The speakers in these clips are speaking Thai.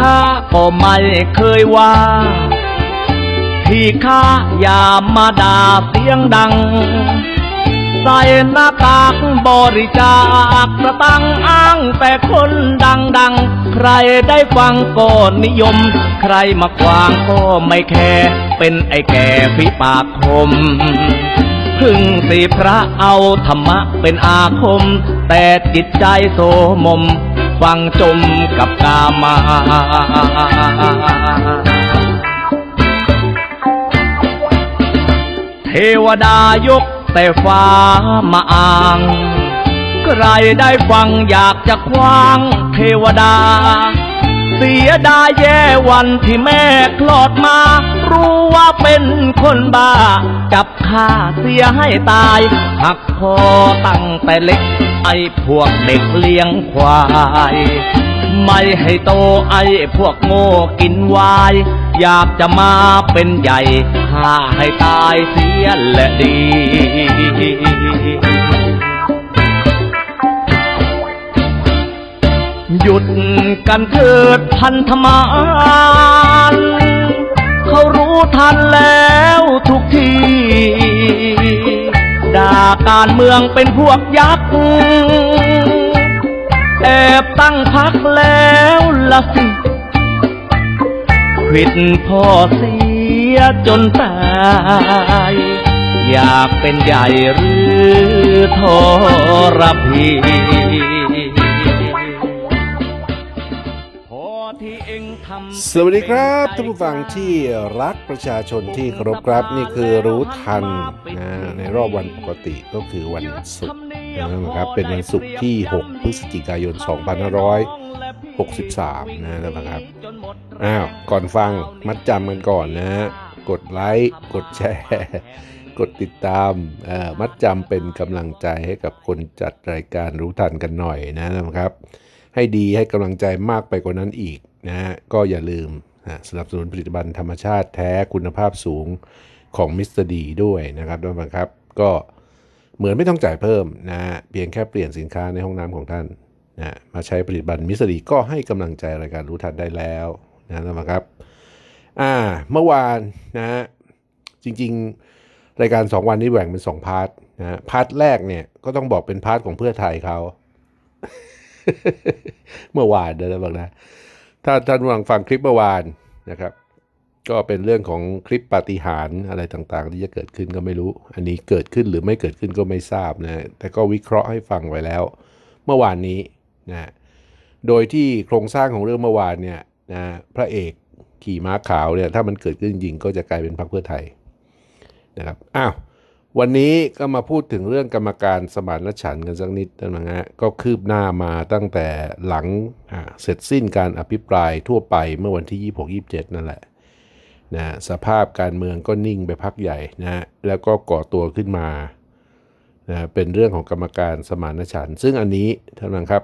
ข้าก็ไม่เคยว่าพี่ข้าอย่ามาด่าเสียงดัง ใส่หน้ากากบริจาคสตังอ้างแต่คนดังดังใครได้ฟังก็นิยม ใครมาควางก็ไม่แคร์เป็นไอ้แก่ฝีปากคม พึ่งสีพระเอาธรรมะเป็นอาคม แต่จิตใจโสมมฟังจมกับกามา เทวดายกแต่ฟ้ามาอ่าง ใครได้ฟังอยากจะคว้างเทวดาเสียดายแย่วันที่แม่คลอดมา รู้ว่าเป็นคนบ้าจับข่าเสียให้ตาย หักคอตั้งแต่เล็ก ไอ้พวกเด็กเลี้ยงควาย ไม่ให้โตไอ้พวกโง่กินวาย อยากจะมาเป็นใหญ่ข่าให้ตายเสียแหละดี หยุดกันเถิดพันธมานเขารู้ทันแล้วทุกทีด่าการเมืองเป็นพวกยักษ์แอบตั้งพักแล้วละสิขิดพ่อเสียจนตาย อยากเป็นใหญ่หรือทรพีสวัสดีครับท่านผู้ฟังที่รักประชาชนที่เคารพครับ นี่คือรู้ทันนะในรอบวันปกติก็คือวันศุกร์นะครับเป็นวันศุกร์ที่ 6พฤศจิกายน2563นะนะครับอ้าวก่อนฟังมัดจำกันก่อนนะกดไลค์กดแชร์กดติดตามมัดจำเป็นกำลังใจให้กับคนจัดรายการรู้ทันกันหน่อยนะครับ ให้ดีให้กำลังใจมากไปกว่านั้นอีกนะฮะก็อย่าลืมสนับสนุนผลิตภัณฑ์ธรรมชาติแท้คุณภาพสูงของมิสเตอร์ดีด้วยนะครับท่านผู้ชมครับ ก็เหมือนไม่ต้องจ่ายเพิ่มนะเพียงแค่เปลี่ยนสินค้าในห้องน้ำของท่านนะมาใช้ผลิตภัณฑ์มิสเตอร์ดีก็ให้กำลังใจรายการรู้ทันได้แล้วนะท่านผู้ชมครับ อ่า เมื่อวานนะ จริง ๆ รายการ 2 วันนี้แบ่งเป็น 2 พาร์ทนะพาร์ทแรกเนี่ย ก็ต้องบอกเป็นพาร์ทของเพื่อไทยเขาเมื่อวานนะินมาบอกนะถ้าท่านวังฟังคลิปเมื่อวานนะครับ ก็เป็นเรื่องของคลิปปาฏิหาริย์อะไรต่างๆ ที่จะเกิดขึ้นก็ไม่รู้ อันนี้เกิดขึ้นหรือไม่เกิดขึ้นก็ไม่ทราบนะแต่ก็วิเคราะห์ให้ฟังไว้แล้ว เมื่อวานนี้นะโดยที่โครงสร้างของเรื่องเมื่อวานเนี่ยนะพระเอกขี่ม้าขาวเนี่ยถ้ามันเกิดขึ้นจริงก็จะกลายเป็นพรรคเพื่อไทยนะครับ อ้าววันนี้ก็มาพูดถึงเรื่องกรรมการสมานฉันท์กันสักนิดนะฮะก็คืบหน้ามาตั้งแต่หลังเสร็จสิ้นการอภิปรายทั่วไปเมื่อวันที่ 26-27 นั่นแหละนะสภาพการเมืองก็นิ่งไปพักใหญ่นะแล้วก็ก่อตัวขึ้นมานะเป็นเรื่องของกรรมการสมานฉันท์ซึ่งอันนี้ท่านครับ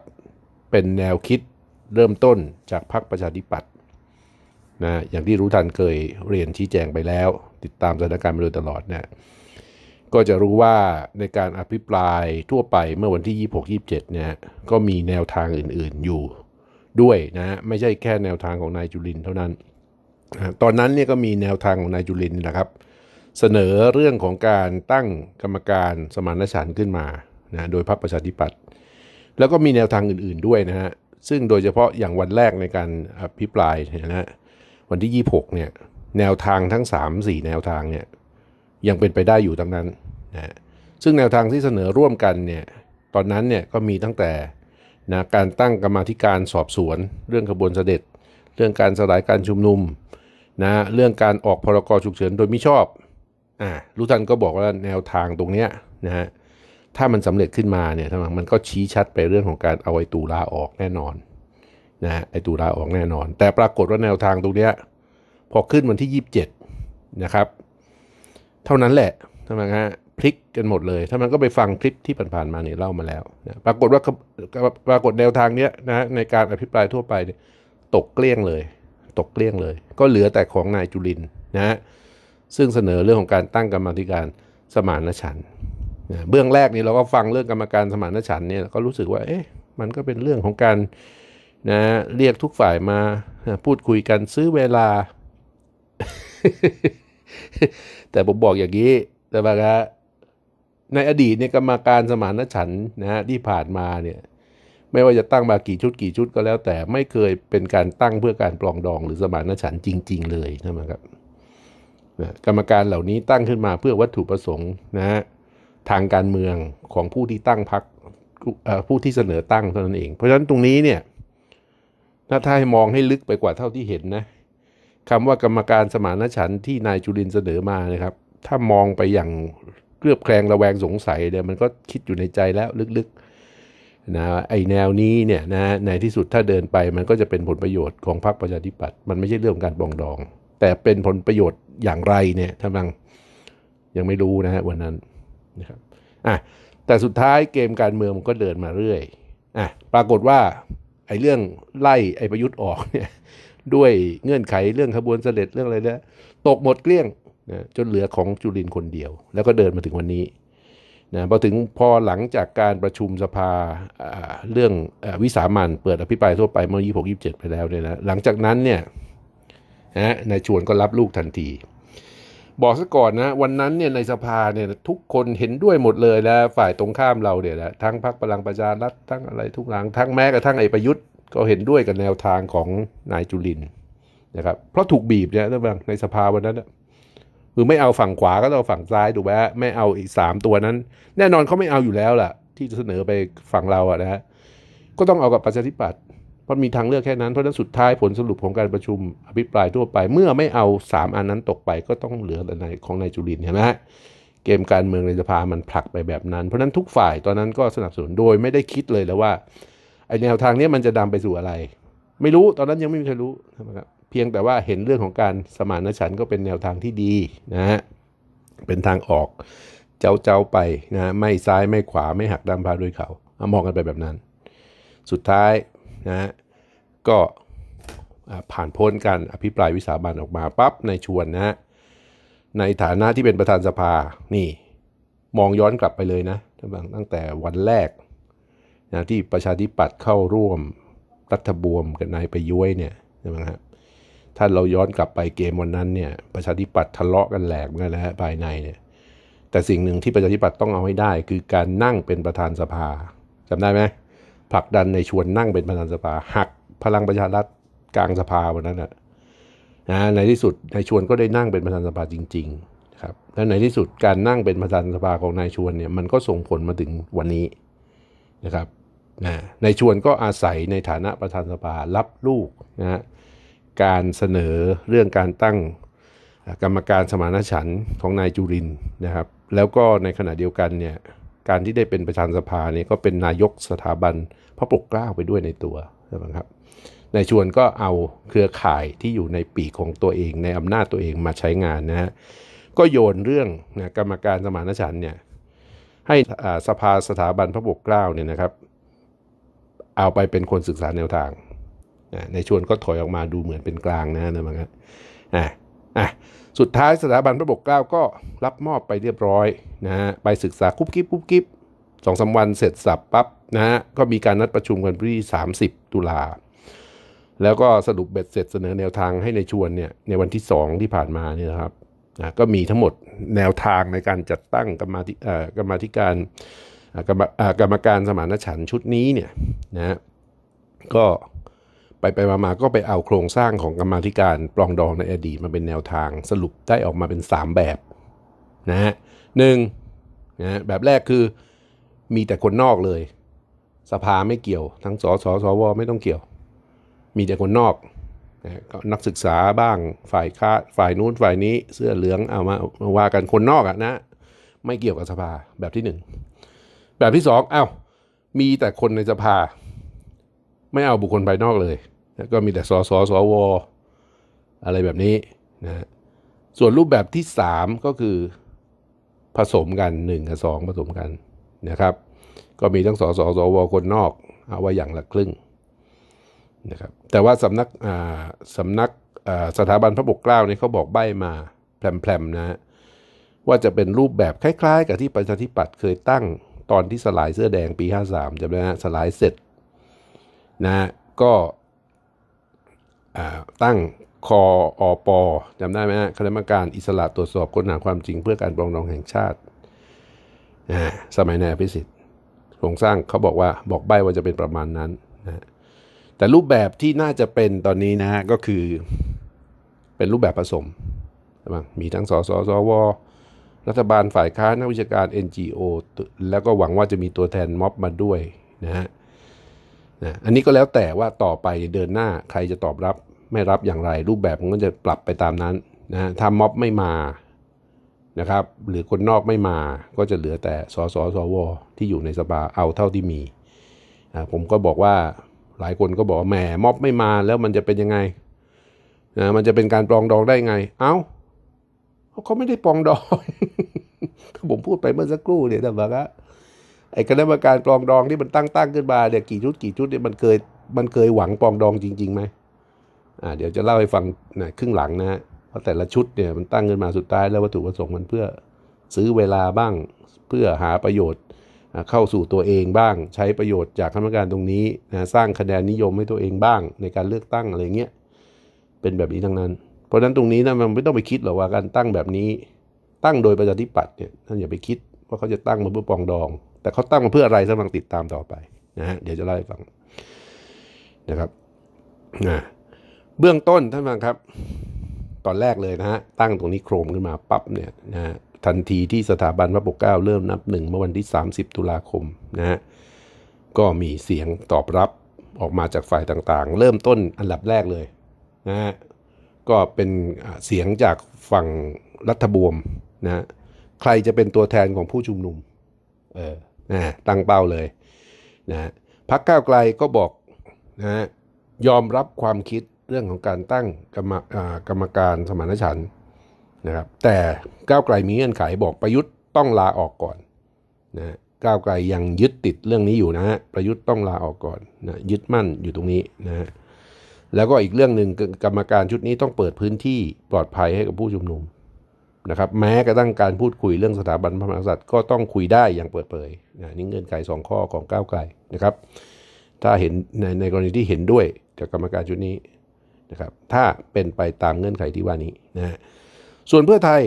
เป็นแนวคิดเริ่มต้นจากพรรคประชาธิปัตย์นะอย่างที่รู้ทันเคยเรียนชี้แจงไปแล้ว ติดตามสถานการณ์มาโดยตลอดนะก็จะรู้ว่าในการอภิปรายทั่วไปเมื่อวันที่ 26 27 เนี่ยก็มีแนวทางอื่นๆ อยู่ด้วยนะไม่ใช่แค่แนวทางของนายจุลินเท่านั้น ตอนนั้นเนี่ยก็มีแนวทางของนายจุลินนะครับ เสนอเรื่องของการตั้งกรรมการสมานฉันท์ขึ้นมานะโดยพรรคประชาธิปัตย์แล้วก็มีแนวทางอื่นๆ ด้วยนะฮะซึ่งโดยเฉพาะอย่างวันแรกในการอภิปรายเนี่นะวันที่ 26 เนี่ย แนวทางทั้ง3 4แนวทางเนี่ยยังเป็นไปได้อยู่ทั้งนั้นนะซึ่งแนวทางที่เสนอร่วมกันเนี่ยตอนนั้นเนี่ยก็มีตั้งแต่นะการตั้งกรรมธิการสอบสวน เรื่องขบวนเสด็จ เรื่องการสลายการชุมนุมนะเรื่องการออกพรกฉุกเฉินโดยมิชอบอ่าลุทันก็บอกว่าแนวทางตรงเนี้ยนะฮะถ้ามันสำเร็จขึ้นมาเนี่ยทมันก็ชี้ชัดไปเรื่องของการเอาไอตูลาออกแน่นอนนะไอตูลาออกแน่นอน แต่ปรากฏว่าแนวทางตรงเนี้ยพอขึ้นวันที่ 27นะครับเท่านั้นแหละทำไมฮะ พลิกกันหมดเลย ถ้ามันก็ไปฟังคลิปที่ผ่านๆ มาเนี่ยเล่ามาแล้วนะปรากฏว่าปรากฏแนวทางเนี้ยนะในการอภิปรายทั่วไป ตกเกลี้ยงเลย ตกเกลี้ยงเลย ก็เหลือแต่ของนายจุลินนะ ซึ่งเสนอเรื่องของการตั้งกรรมธิการสมานฉันนะเบื้องแรกนี่เราก็ฟังเรื่องกรรมการสมานฉันเนี่ย ก็รู้สึกว่า เอ๊ะมันก็เป็นเรื่องของการนะ เรียกทุกฝ่ายมา พูดคุยกันซื้อเวลาแต่ผมบอกอย่างนี้แต่ว่าในอดีตเนี่ยกรรมาการสมานฉันนะฮะที่ผ่านมาเนี่ย ไม่ว่าจะตั้งมากี่ชุดกี่ชุดก็แล้ว แต่ไม่เคยเป็นการตั้งเพื่อการปลองดอง หรือสมานฉันจริง ๆ เลยนะครับนะกรรมการเหล่านี้ตั้งขึ้นมาเพื่อวัตถุประสงค์นะฮะทางการเมืองของผู้ที่ตั้งพรรคผู้ที่เสนอตั้งเท่านั้นเองเพราะฉะนั้นตรงนี้เนี่ยถ้าให้มองให้ลึกไปกว่าเท่าที่เห็นนะคำว่ากรรมการสมานฉันท์ที่นายจุลินเสนอมานะครับ ถ้ามองไปอย่างเครือบแคลงระแวงสงสัยเนี่ยมันก็คิดอยู่ในใจแล้วลึกๆนะไอแนวนี้เนี่ย นะ ในที่สุดถ้าเดินไป มันก็จะเป็นผลประโยชน์ของพรรคประชาธิปัตย์มันไม่ใช่เรื่องของการบองดอง แต่เป็นผลประโยชน์อย่างไรเนี่ยท่านังยังไม่รู้นะฮะวันนั้นนะครับอ่ะแต่สุดท้ายเกมการเมืองมันก็เดินมาเรื่อยอ่ะปรากฏว่าไอ้เรื่องไล่ไอ้ประยุทธ์ออก เนี่ยด้วยเงื่อนไขเรื่องขบวนเสด็จเรื่องอะไรเนี่ยตกหมดเกลี้ยงนะจนเหลือของจุลินคนเดียว แล้วก็เดินมาถึงวันนี้นะพอถึงพอหลังจากการประชุมสภาเรื่องอวิสามันเปิดอภิปรายทั่วไปเมื่อ 26 27 ไปแล้วเนี่ยนะหลังจากนั้นเนี่ยนะนายชวนก็รับลูกทันที บอกซะก่อนนะ วันนั้นเนี่ยในสภาเนี่ยทุกคนเห็นด้วยหมดเลยแล้วฝ่ายตรงข้ามเราเนี่ยละทั้งพรรคพลังประชารัฐทั้งอะไร ทุกหลังทั้งแม้กระทั่งไอ้ประยุทธ์ก็เห็นด้วยกับแนวทางของนายจุลินนะครับเพราะถูกบีบเนี่ยท่านในสภาวันนั้นคือไม่เอาฝั่งขวาก็ต้องฝั่งซ้ายถูกไหมไม่เอาอีกสามตัวนั้น แน่นอนเขาไม่เอาอยู่แล้วล่ะที่จะเสนอไปฝั่งเราอะนะฮะก็ต้องเอากับประชาธิปัตย์เพราะมีทางเลือกแค่นั้นเพราะนั้นสุดท้ายผลสรุปของการประชุมอภิปรายทั่วไป เมื่อไม่เอา3อันนั้นตกไปก็ต้องเหลือแต่ในของนายจุลินเห็นไหมฮะเกมการเมืองในสภามันผลักไปแบบนั้น เพราะนั้นทุกฝ่ายตอนนั้นก็สนับสนุนโดยไม่ได้คิดเลยแล้วว่าไอแนวทางนี้มันจะดำไปสู่อะไร ไม่รู้ตอนนั้นยังไม่มีใครรู้นะครับ เพียงแต่ว่าเห็นเรื่องของการสมานฉันท์ก็เป็นแนวทางที่ดีนะฮะเป็นทางออกเจ้าเจ้าไปนะไม่ซ้ายไม่ขวาไม่หักดำพาด้วยเขาเอามองกันไปแบบนั้น สุดท้ายนะก็ผ่านพ้นกันอภิปรายวิสามันออกมาปั๊บในชวนนะในฐานะที่เป็นประธานสภานี่ มองย้อนกลับไปเลยนะตั้งแต่วันแรกนะที่ประชาธิปัตย์ เข้าร่วมรัฐบวมกับนายประยุ้ยเนี่ยใช่ไหมครับถ้าเราย้อนกลับไปเกมวันนั้นเนี่ย ประชาธิปัตย์ทะเลาะกันแหลกกันแล้วภายในเนี่ย แต่สิ่งหนึ่งที่ประชาธิปัตย์ต้องเอาให้ได้ คือการนั่งเป็นประธานสภาจำได้ไหมผลักดันในชวนนั่งเป็นประธานสภา หักพลังประชารัฐกลางสภาวันนั้นนะนะในที่สุดนายชวนก็ได้นั่งเป็นประธานสภาจริงๆครับและในที่สุดการนั่งเป็นประธานสภาของนายชวนเนี่ย มันก็ส่งผลมาถึงวันนี้นะครับนะในชวนก็อาศัยในฐานะประธานสภารับลูกนะการเสนอเรื่องการตั้งกรรมการสมานฉันท์ของนายจุรินนะครับ แล้วก็ในขณะเดียวกันเนี่ยการที่ได้เป็นประธานสภาเนี่ยก็เป็นนายกสถาบันพระปกเกล้าไปด้วยในตัวใช่ไหมครับนายชวนก็เอาเครือข่ายที่อยู่ในปีของตัวเองในอำนาจตัวเองมาใช้งานนะฮะก็โยนเรื่องนะกรรมการสมานฉันท์เนี่ยให้สภาสถาบันพระปกเกล้าเนี่ยนะครับเอาไปเป็นคนศึกษาแนวทางในชวนก็ถอยออกมาดูเหมือนเป็นกลางนะนะมังคะอ่ะสุดท้ายสถาบันพระบกเกล้าก็รับมอบไปเรียบร้อยนะฮะไปศึกษาคุบกิบคุบกิบสองสาวันเสร็จสับปั๊บนะฮะก็มีการนัดประชุมกันที่30 ตุลา แล้วก็สรุปเบ็ดเสร็จเสนอแนวทางให้ในชวนเนี่ยในวันที่ 2 ที่ผ่านมาเนี่ยนะครับนะก็มีทั้งหมดแนวทางในการจัดตั้งกรรมธิกรรมธิการกรรมการสมานฉันชุดนี้เนี่ยนะ ก็ไปไปมาก็ไปเอาโครงสร้างของกรรมธิการปลองดองในอดีตมาเป็นแนวทางสรุปได้ออกมาเป็น 3 แบบนะฮะหนึ่งนะแบบแรกคือ มีแต่คนนอกเลย สภาไม่เกี่ยว ทั้งสสสวไม่ต้องเกี่ยว มีแต่คนนอกนะก็นักศึกษาบ้างฝ่ายค้าฝ่ายนู้นฝ่ายนี้เสื้อเหลืองเอามามาว่ากันคนนอกอะนะ ไม่เกี่ยวกับสภาแบบที่หนึ่งแบบที่สองเอา้ามีแต่คนในสภา ไม่เอาบุคคลภายนอกเลยนก็มีแต่สอสอสว อะไรแบบนี้ นะ ส่วนรูปแบบที่สามก็คือผสมกันหนึ่งกับสองผสมกันนะครับ ก็มีทั้งสอสอสวคนนอก เอาไว้อย่างละครึ่งนะครับ แต่ว่าสำนักสำนักสถาบันพระปกเกล้านี่เขาบอกใบมาแพรมๆนะว่าจะเป็นรูปแบบคล้ายๆ กับที่ประชาธิปัตย์เคยตั้งตอนที่สลายเสื้อแดงปี 53จำได้ไหะสลายเสร็จนะก็ตั้งคออปอจำได้ไหมฮะคณะกรรมการอิสระตรวจสอบค้นหาความจริงเพื่อการปรองดองแห่งชาติ สมัยนายพิสิทธิ์โครงสร้างเขาบอกว่าบอกใบว่าจะเป็นประมาณนั้นนะแต่รูปแบบที่น่าจะเป็นตอนนี้นะก็คือเป็นรูปแบบผสมมมีทั้งสสสวรัฐบาลฝ่ายค้านนักวิชาการ NGO แล้วก็หวังว่าจะมีตัวแทนม็อบมาด้วยนะฮะนะอันนี้ก็แล้วแต่ว่าต่อไปเดินหน้าใครจะตอบรับ ไม่รับอย่างไรรูปแบบมันก็จะปรับไปตามนั้นนะถ้าม็อบไม่มานะครับ หรือคนนอกไม่มา ก็จะเหลือแต่สสสว ที่อยู่ในสภาเอาเท่าที่มีนะผมก็บอกว่าหลายคนก็บอกแหมม็อบไม่มาแล้วมันจะเป็นยังไงนะมันจะเป็นการปลองดองได้ไง เอา้าเขาไม่ได้ปองดองถ้าผมพูดไปเมื่อสักครู่เนี่ยแต่ว่าไอ้คณะกรรมการปองดองที่มันตั้งตั้งขึ้นมาเนี่ยกี่ชุดกี่ชุดเนี่ยมันเคยมันเคยหวังปองดองจริง ๆ ไหมอ่าเดี๋ยวจะเล่าให้ฟังนะครึ่งหลังนะฮะว่าแต่ละชุดเนี่ยมันตั้งขึ้นมาสุดท้ายแล้ววัตถุประสงค์มันเพื่อซื้อเวลาบ้าง เพื่อหาประโยชน์ เข้าสู่ตัวเองบ้าง ใช้ประโยชน์จากคณะกรรมการตรงนี้นะสร้างคะแนนนิยมให้ตัวเองบ้าง ในการเลือกตั้งอะไรเงี้ยเป็นแบบนี้ทั้งนั้นเพราะฉะนั้นตรงนี้นะมันไม่ต้องไปคิดหรอกว่า การตั้งแบบนี้ ตั้งโดยประชาธิปัตย์เนี่ยท่านอย่าไปคิดว่าเขาจะตั้งมาเพื่อปองดอง แต่เขาตั้งมาเพื่ออะไรสำารับติดตามต่อไปนะฮะเดี๋ยวจะเล่าให้ฟังนะครับนะเบื้องต้นท่านฟังครับ ตอนแรกเลยนะฮะตั้งตรงนี้โครมขึ้นมาปั๊บเนี่ยนะฮะทันทีที่สถาบันพระปกเก้า เริ่มนับหนึ่งเมื่อวันที่ 30ตุลาคมนะฮะก็มีเสียงตอบรับออกมาจากฝ่ายต่าง ๆ เริ่มต้นอันดับแรกเลยนะฮะก็เป็นเสียงจากฝั่งรัฐบวมนะ ใครจะเป็นตัวแทนของผู้ชุมนุม เออนะตั้งเป้าเลยนะพักก้าวไกลก็บอกนะยอมรับความคิดเรื่องของการตั้งกรรมกรรมการสมานฉันท์นะครับ แต่ก้าวไกลมีเงื่อนไขบอกประยุทธ์ต้องลาออกก่อนนะก้าวไกลยังยึดติดเรื่องนี้อยู่นะฮะประยุทธ์ต้องลาออกก่อนนะยึดมั่นอยู่ตรงนี้นะฮะแล้วก็อีกเรื่องหนึ่งกรรมการชุดนี้ต้องเปิดพื้นที่ปลอดภัยให้กับผู้ชุมนุมนะครับ แม้กระทั่งการพูดคุยเรื่องสถาบันพระมหากษัตริย์ก็ต้องคุยได้อย่างเปิดเผยนี่เงื่อนไขสองข้อของก้าวไกลนะครับ ถ้าเห็นในในกรณีที่เห็นด้วยจากกรรมการชุดนี้นะครับ ถ้าเป็นไปตามเงื่อนไขที่ว่านี้นะ ส่วนเพื่อไทย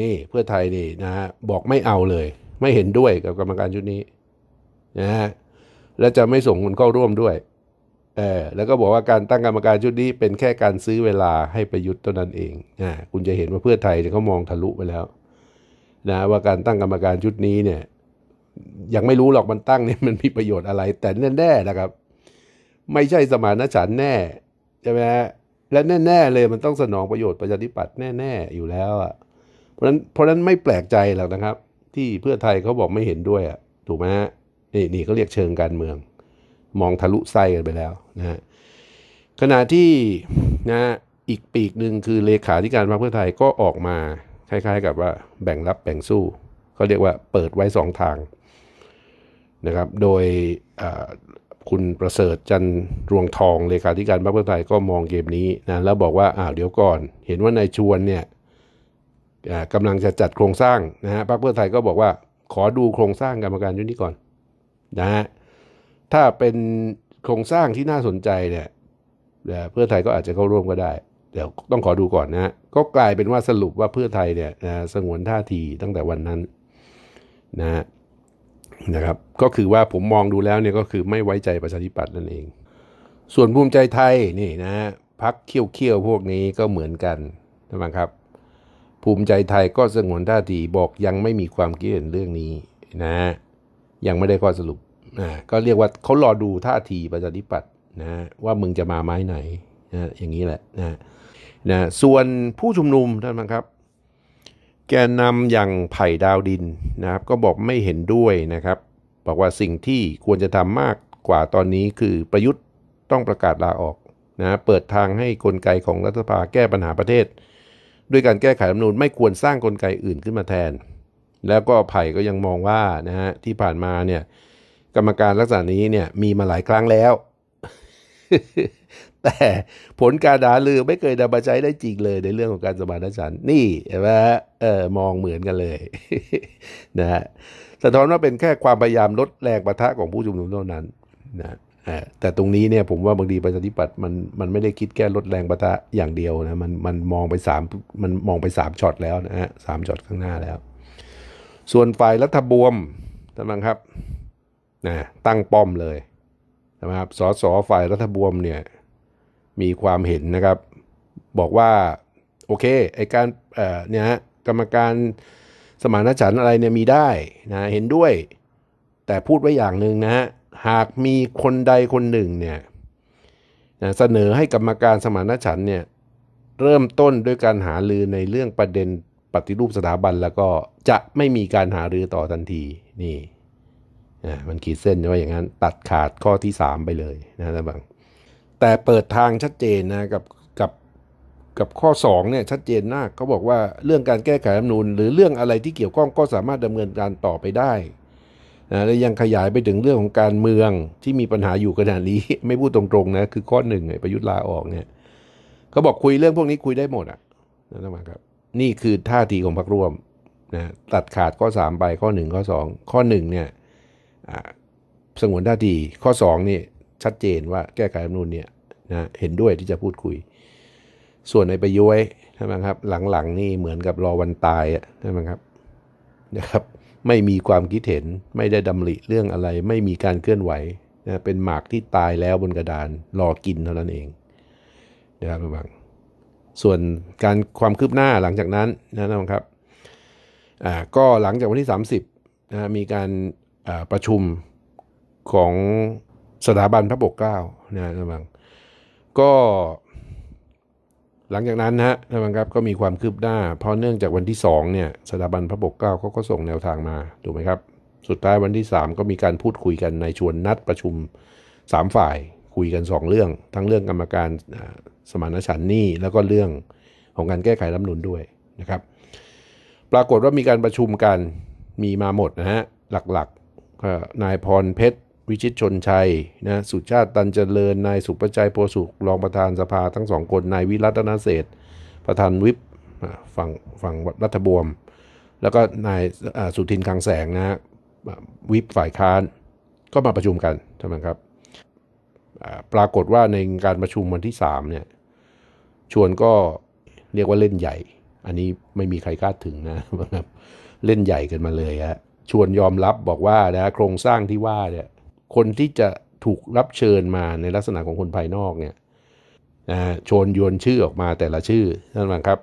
นี่เพื่อไทยนี่นะฮะบอกไม่เอาเลย ไม่เห็นด้วยกับกรรมการชุดนี้นะฮะและจะไม่ส่งคนเข้าร่วมด้วยเออแล้วก็บอกว่าการตั้งกรรมการชุดนี้ เป็นแค่การซื้อเวลาให้ประยุทธ์เท่านั้นเองนะคุณจะเห็นว่าเพื่อไทยเขามองทะลุไปแล้วนะว่าการตั้งกรรมการชุดนี้เนี่ย ยังไม่รู้หรอกมันตั้งเนี่ยมันมีประโยชน์อะไร แต่แน่ๆนะครับ ไม่ใช่สมานฉันท์แน่ใช่ไหมฮะและแน่ๆเลย มันต้องสนองประโยชน์ประชาธิปัตย์แน่ๆอยู่แล้วอ่ะเพราะนั้นเพราะนั้นไม่แปลกใจหรอกนะครับ ที่เพื่อไทยเขาบอกไม่เห็นด้วยอ่ะ ถูกไหมฮะนี่นี่เขาเรียกเชิงการเมืองมองทะลุไส้กันไปแล้วนะฮะขณะที่นะอีกปีกหนึ่งคือเลขาธิการพรรคเพื่อไทยก็ออกมาคล้าย ๆ กับว่าแบ่งรับแบ่งสู้เขาเรียกว่าเปิดไว้สองทางนะครับ โดยคุณประเสริฐจันรวงทองเลขาธิการพรรคเพื่อไทยก็มอง เกมนี้นะ แล้วบอกว่าอ้าวเดี๋ยวก่อน เห็นว่านายชวนเนี่ยกำลังจะจัดโครงสร้างนะฮะพรรคเพื่อไทยก็บอกว่า ขอดูโครงสร้างกรรมการชุดนี้ก่อน นะฮะถ้าเป็นโครงสร้างที่น่าสนใจเนี่ยเพื่อไทยก็อาจจะเข้าร่วมก็ได้ เดี๋ยวต้องขอดูก่อนนะก็กลายเป็นว่าสรุปว่าเพื่อไทยเนี่ยสงวนท่าทีตั้งแต่วันนั้นนะนะครับ ก็คือว่าผมมองดูแล้วเนี่ยก็คือไม่ไว้ใจประชาธิปัตย์นั่นเอง ส่วนภูมิใจไทยนี่นะพักเคี้ยวเคี่ยวพวกนี้ก็เหมือนกันนะครับ ภูมิใจไทยก็สงวนท่าทีบอกยังไม่มีความคิดเห็นเรื่องนี้นะ ยังไม่ได้ข้อสรุปนะก็เรียกว่าเขารอดูท่าทีประชาธิปัตย์นะ ว่ามึงจะมาไม้ไหนนะอย่างนี้แหละนะนะส่วนผู้ชุมนุมท่านครับ แกนนำอย่างไผ่ดาวดินนะครับ ก็บอกไม่เห็นด้วยนะครับ บอกว่าสิ่งที่ควรจะทำมากกว่าตอนนี้คือประยุทธ์ต้องประกาศลาออกนะ เปิดทางให้กลไกของรัฐสภาแก้ปัญหาประเทศ ด้วยการแก้ไขรัฐมนูลไม่ควรสร้างกลไกอื่นขึ้นมาแทน แล้วก็ไผ่ก็ยังมองว่านะฮะที่ผ่านมาเนี่ยกรรมการลักษณะนี้เนี่ยมีมาหลายครั้งแล้ว แต่ผลการด่าลือไม่เคยนำมาใช้ได้จริงเลยในเรื่องของการสมานฉันนี่เห็นไหมเออมองเหมือนกันเลย นะฮะ สะท้อนว่าเป็นแค่ความพยายามลดแรงประทะของผู้ชุมนุมเท่านั้นนะแต่ตรงนี้เนี่ย ผมว่าบางทีประชาธิปัตย์มัน มันไม่ได้คิดแก้ลดแรงประทะอย่างเดียวนะมันมันมองไปสามมันมองไปสามช็อตแล้วนะฮะสามช็อตข้างหน้าแล้ว ส่วนฝ่ายรัฐบวมท่านฟังครับนะตั้งป้อมเลยนะครับ สส ฝ่ายรัฐบวมเนี่ย มีความเห็นนะครับ บอกว่าโอเคไอการเนี่ยกรรมการสมานฉันอะไรเนี่ยมีได้นะเห็นด้วย แต่พูดไว้อย่างหนึ่งนะฮะหากมีคนใดคนหนึ่งเนี่ยเสนอให้กรรมการสมานฉันเนี่ยเริ่มต้นด้วยการหาลือในเรื่องประเด็นปฏิรูปสถาบัน แล้วก็จะไม่มีการหารือต่อทันทีนี่นะมันขีดเส้นว่าอย่างนั้นตัดขาดข้อที่ 3 ไปเลยนะท่านบังแต่เปิดทางชัดเจนนะกับกับกับข้อ2เนี่ย ชัดเจนมากเขาบอกว่าเรื่องการแก้ไขรัฐนูลหรือเรื่องอะไรที่เกี่ยวข้องก็สามารถดำเนินการต่อไปได้นะและยังขยายไปถึงเรื่องของการเมืองที่มีปัญหาอยู่ขาะนี้ ไม่พูดตรงๆนะคือข้อหนึ่งประยุทธ์ลาออกเนี่ยเขาบอกคุยเรื่องพวกนี้คุยได้หมดอ่ะนั่นมาครับ นี่คือท่าทีของพรรคร่วมนะตัดขาดข้อสามไปข้อหนึ่งข้อสองข้อหนึ่งเนี่ยสงวนท่าทีข้อ2นี่ชัดเจนว่าแก้ไขรัฐมนูลเนี่ยนะเห็นด้วยที่จะพูดคุย ส่วนในประยุ้ยใช่ไหมครับ หลังๆนี่เหมือนกับรอวันตายใช่ไหมครับนะครับ ไม่มีความคิดเห็น ไม่ได้ดำริเรื่องอะไร ไม่มีการเคลื่อนไหวนะเป็นหมากที่ตายแล้วบนกระดาน รอกินเท่านั้นเองนะครับระวังส่วนการความคืบหน้าหลังจากนั้นนะครับ อ่าก็หลังจากวันที่30นะมีการประชุมของสถาบันพระปกเกล้าเนี่ยนะครับก็ หลังจากนั้นนะครับครับก็มีความคืบหน้าเพราะเนื่องจากวันที่2เนี่ยสถาบันพระปกเกล้าเขาก็ส่งแนวทางมาถูกไหมครับสุดท้ายวันที่3ก็มีการพูดคุยกันในชวนนัด ประชุม3ฝ่าย คุยกัน 2 เรื่อง ทั้งเรื่องกรรมการสมานฉันนี่แล้วก็เรื่องของการแก้ไขรัฐมนุนด้วยนะครับ ปรากฏว่ามีการประชุมกันมีมาหมดนะฮะหลักๆนายพรเพชรวิชิตชนชัยนะ สุชาติตันเจริญ นายสุประชัยโพสุขรองประธานสภาทั้งสองคน นายวิรัตนาเศษประธานวิปฝั่งฝั่งรัฐบวม แล้วก็นายสุทินคังแสงนะวิปฝ่ายค้าน ก็มาประชุมกัน ใช่ไหมครับ ปรากฏว่าในการประชุมวันที่ 3 เนี่ย ชวนก็เรียกว่าเล่นใหญ่ อันนี้ไม่มีใครคาดถึงนะ เล่นใหญ่กันมาเลยฮะชวนยอมรับบอกว่านะโครงสร้างที่ว่าเนี่ยคนที่จะถูกรับเชิญมาในลักษณะของคนภายนอกเนี่ยนะชวนยวนชื่อออกมาแต่ละชื่อท่าน้ครับ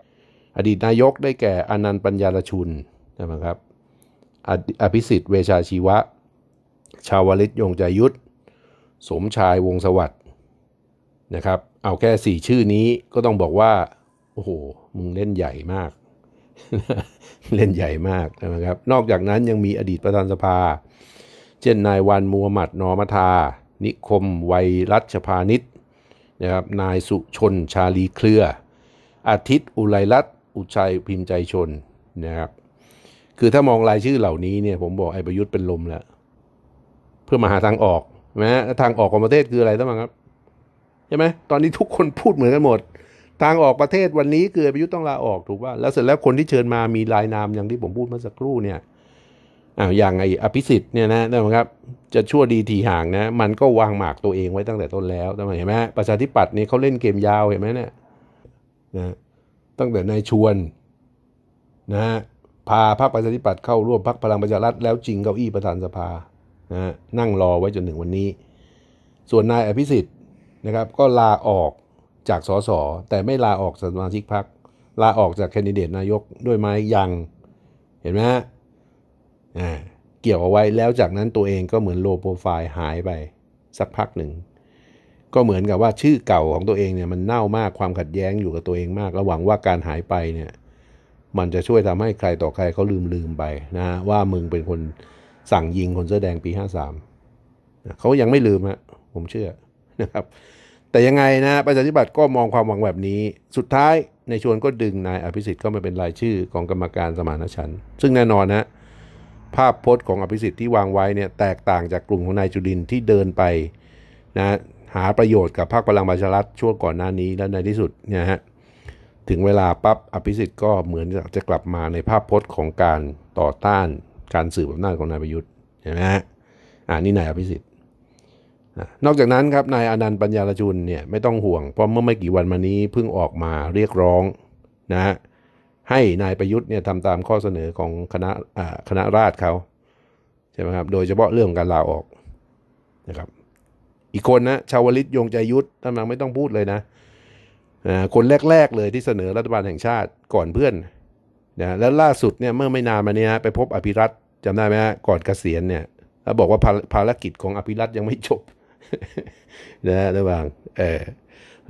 อดีตนายกได้แก่อนันต์ปัญญาลชุนท่านผู้ครับ อภิสิทธิ์เวชาชีวะ ชาวลิตยงใจยุทธสมชายวงสวัสด์นะครับ เอาแค่4 ชื่อนี้ก็ต้องบอกว่าโอ้โหมึงเล่นใหญ่มากเล่นใหญ่มากนะครับ นอกจากนั้นยังมีอดีตประธานสภาเช่นนายวันมูฮัมหมัด นอมัทา นิคม ไวรัชพาณิชนะครับนายสุชน ชาลีเคลืออาทิตย์อุไรรัตอุชัยพิมพ์ใจชนนะครับ คือถ้ามองรายชื่อเหล่านี้เนี่ย ผมบอกไอ้ประยุทธ์เป็นลมแล้วเพื่อมาหาทางออกนะทางออกของประเทศคืออะไรต้องมาครับใช่ไหมตอนนี้ทุกคนพูดเหมือนกันหมดทางออกประเทศวันนี้คือประยุทธ์ต้องลาออกถูกป่ะแล้วเสร็จแล้วคนที่เชิญมามีรายนามอย่างที่ผมพูดเมื่อสักครู่เนี่ยอ้าวอย่างไออภิสิทธิ์เนี่ยนะนะครับ จะชั่วดีทีห่างนะ มันก็วางหมากตัวเองไว้ตั้งแต่ต้นแล้วทำไมเห็นไหมประชาธิปัตย์นี่เขาเล่นเกมยาวเห็นไหมเนี่ยนะตั้งแต่นายชวนนะ พาพรรคประชาธิปัตย์เข้าร่วมพรรคพลังประชารัฐแล้วจริงเก้าอี้ประธานสภานะนั่งรอไว้จนถึงวันนี้ ส่วนนายอภิสิทธิ์นะครับ ก็ลาออกจากสสแต่ไม่ลาออกสมาชิกพักลาออกจากแคนดิเดตนายกด้วยไม้ยัง เห็นไหมฮะเกี่ยวเอาไว้แล้วจากนั้นตัวเองก็เหมือนโลโปรไฟล์หายไป สักพักหนึ่งก็เหมือนกับว่าชื่อเก่าของตัวเองเนี่ยมันเน่ามากความขัดแย้งอยู่กับตัวเองมากระหวังว่าการหายไปเนี่ย มันจะช่วยทำให้ใครต่อใครเขาลืมลืมไป นะว่ามึงเป็นคนสั่งยิงคนเสื้อแดงปี53เขายังไม่ลืมฮะผมเชื่อนะครับแต่ยังไงนะ ประชาธิปัตย์ก็มองความหวังแบบนี้ สุดท้ายในชวนก็ดึงนายอภิสิทธิ์เข้ามาเป็นรายชื่อของกรรมการสมานฉันท์ซึ่งแน่นอนนะ ภาพพจน์ของอภิสิทธิ์ที่วางไว้เนี่ยแตกต่างจากกลุ่มของนายจุดินที่เดินไปนะหาประโยชน์กับพรรคพลังประชารัฐช่วงก่อนหน้านี้ และในที่สุดเนี่ยฮะถึงเวลาปั๊บอภิสิทธิ์ก็เหมือนจะกลับมาในภาพพจน์ของการต่อต้านการสืบอำนาจของนายประยุทธ์ใช่ไหมฮะอ่านี่นายอภิสิทธิ์นอกจากนั้นครับ นายอนันต์ปัญญาลจุนเนี่ยไม่ต้องห่วงเพราะเมื่อไม่กี่วันมานี้ เพิ่งออกมาเรียกร้องนะฮะให้นายประยุทธ์เนี่ยทำตามข้อเสนอของคณะคณะราษฎรเขาใช่ไหมครับ โดยเฉพาะเรื่องการลาออกนะครับ อีกคนนะชาวลิตยงใจยุทธท่านนังไม่ต้องพูดเลยนะ คนแรกๆเลยที่เสนอรัฐบาลแห่งชาติ ก่อนเพื่อนนะแล้วล่าสุดเนี่ยเมื่อไม่นานมานี้นะไปพบอภิรัตจำได้ไหมฮะก่อนเกษียณเนี่ยแล้วบอกว่าภารกิจของอภิรัตยังไม่จบนะระหว่างเออ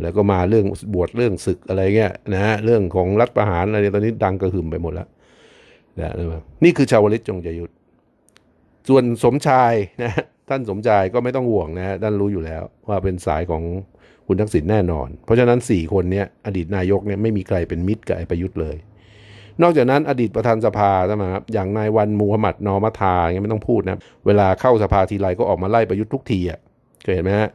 แล้วก็มาเรื่องบวชเรื่องศึกอะไรเงี้ยนะฮะเรื่องของรัฐประหารอะไรตอนนี้ดังกระหึ่มไปหมดแล้วนะนี่คือชาวลิตจงใจยุทธส่วนสมชาย นะ ท่านสมชายก็ไม่ต้องห่วงนะท่านรู้อยู่แล้ว ว่าเป็นสายของคุณทักษิณแน่นอน เพราะฉะนั้น 4 คนนี้อดีตนายกเนี่ยไม่มีใครเป็นมิตรกับไอ้ประยุทธ์เลย นอกจากนั้น อดีตประธานสภาใช่ไหมครับอย่างนายวันมูฮัมหมัดนอมัทาเงี้ยไม่ต้องพูดนะเวลาเข้าสภาทีไรก็ออกมาไล่ประยุทธ์ทุกทีอะ่ะเคยเห็นไหมฮะ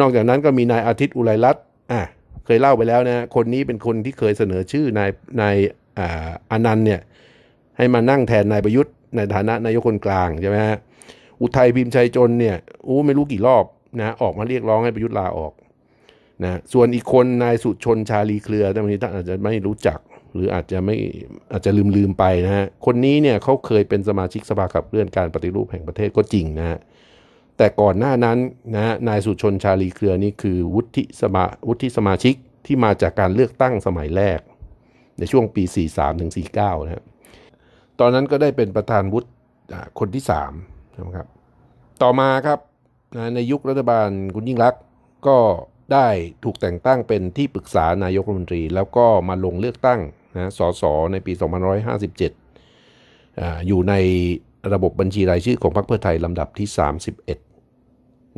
นอกจากนั้นก็มีนายอาทิตย์อุไรรัตน์อ่ะเคยเล่าไปแล้วนะคนนี้เป็นคนที่เคยเสนอชื่อนายนายอ่าอนันต์เนี่ย ให้มานั่งแทนนายประยุทธ์ ในฐานะนายกคนกลางใช่ไหมฮะอุทัยพิมพ์ชัยจนเนี่ยอู้ไม่รู้กี่รอบนะออกมาเรียกร้องให้ประยุทธ์ลาออกนะส่วนอีกคนนายสุชนชาลีเครือต่านนี้ท่านอาจจะไม่รู้จัก หรืออาจจะไม่อาจจะลืมลืมไปนะฮะคนนี้เนี่ยเขาเคยเป็นสมาชิกสภาขับเคลื่อนการปฏิรูปแห่งประเทศก็จริงนะฮะแต่ก่อนหน้านั้นนะ นายสุชนชาลีเครือนี่คือวุฒิสมาวุฒิสมาชิกที่มาจากการเลือกตั้งสมัยแรก ในช่วงปี 43ถึง49 นะครับตอนนั้นก็ได้เป็นประธานวุฒิคนที่3นะครับ ต่อมาครับในยุครัฐบาลคุณยิ่งรักก็ได้ถูกแต่งตั้งเป็นที่ปรึกษานายกรัฐมนตรี แล้วก็มาลงเลือกตั้งนะ สส ในปี 2557 อยู่ในระบบบัญชีรายชื่อของพรรคเพื่อไทยลำดับที่ 31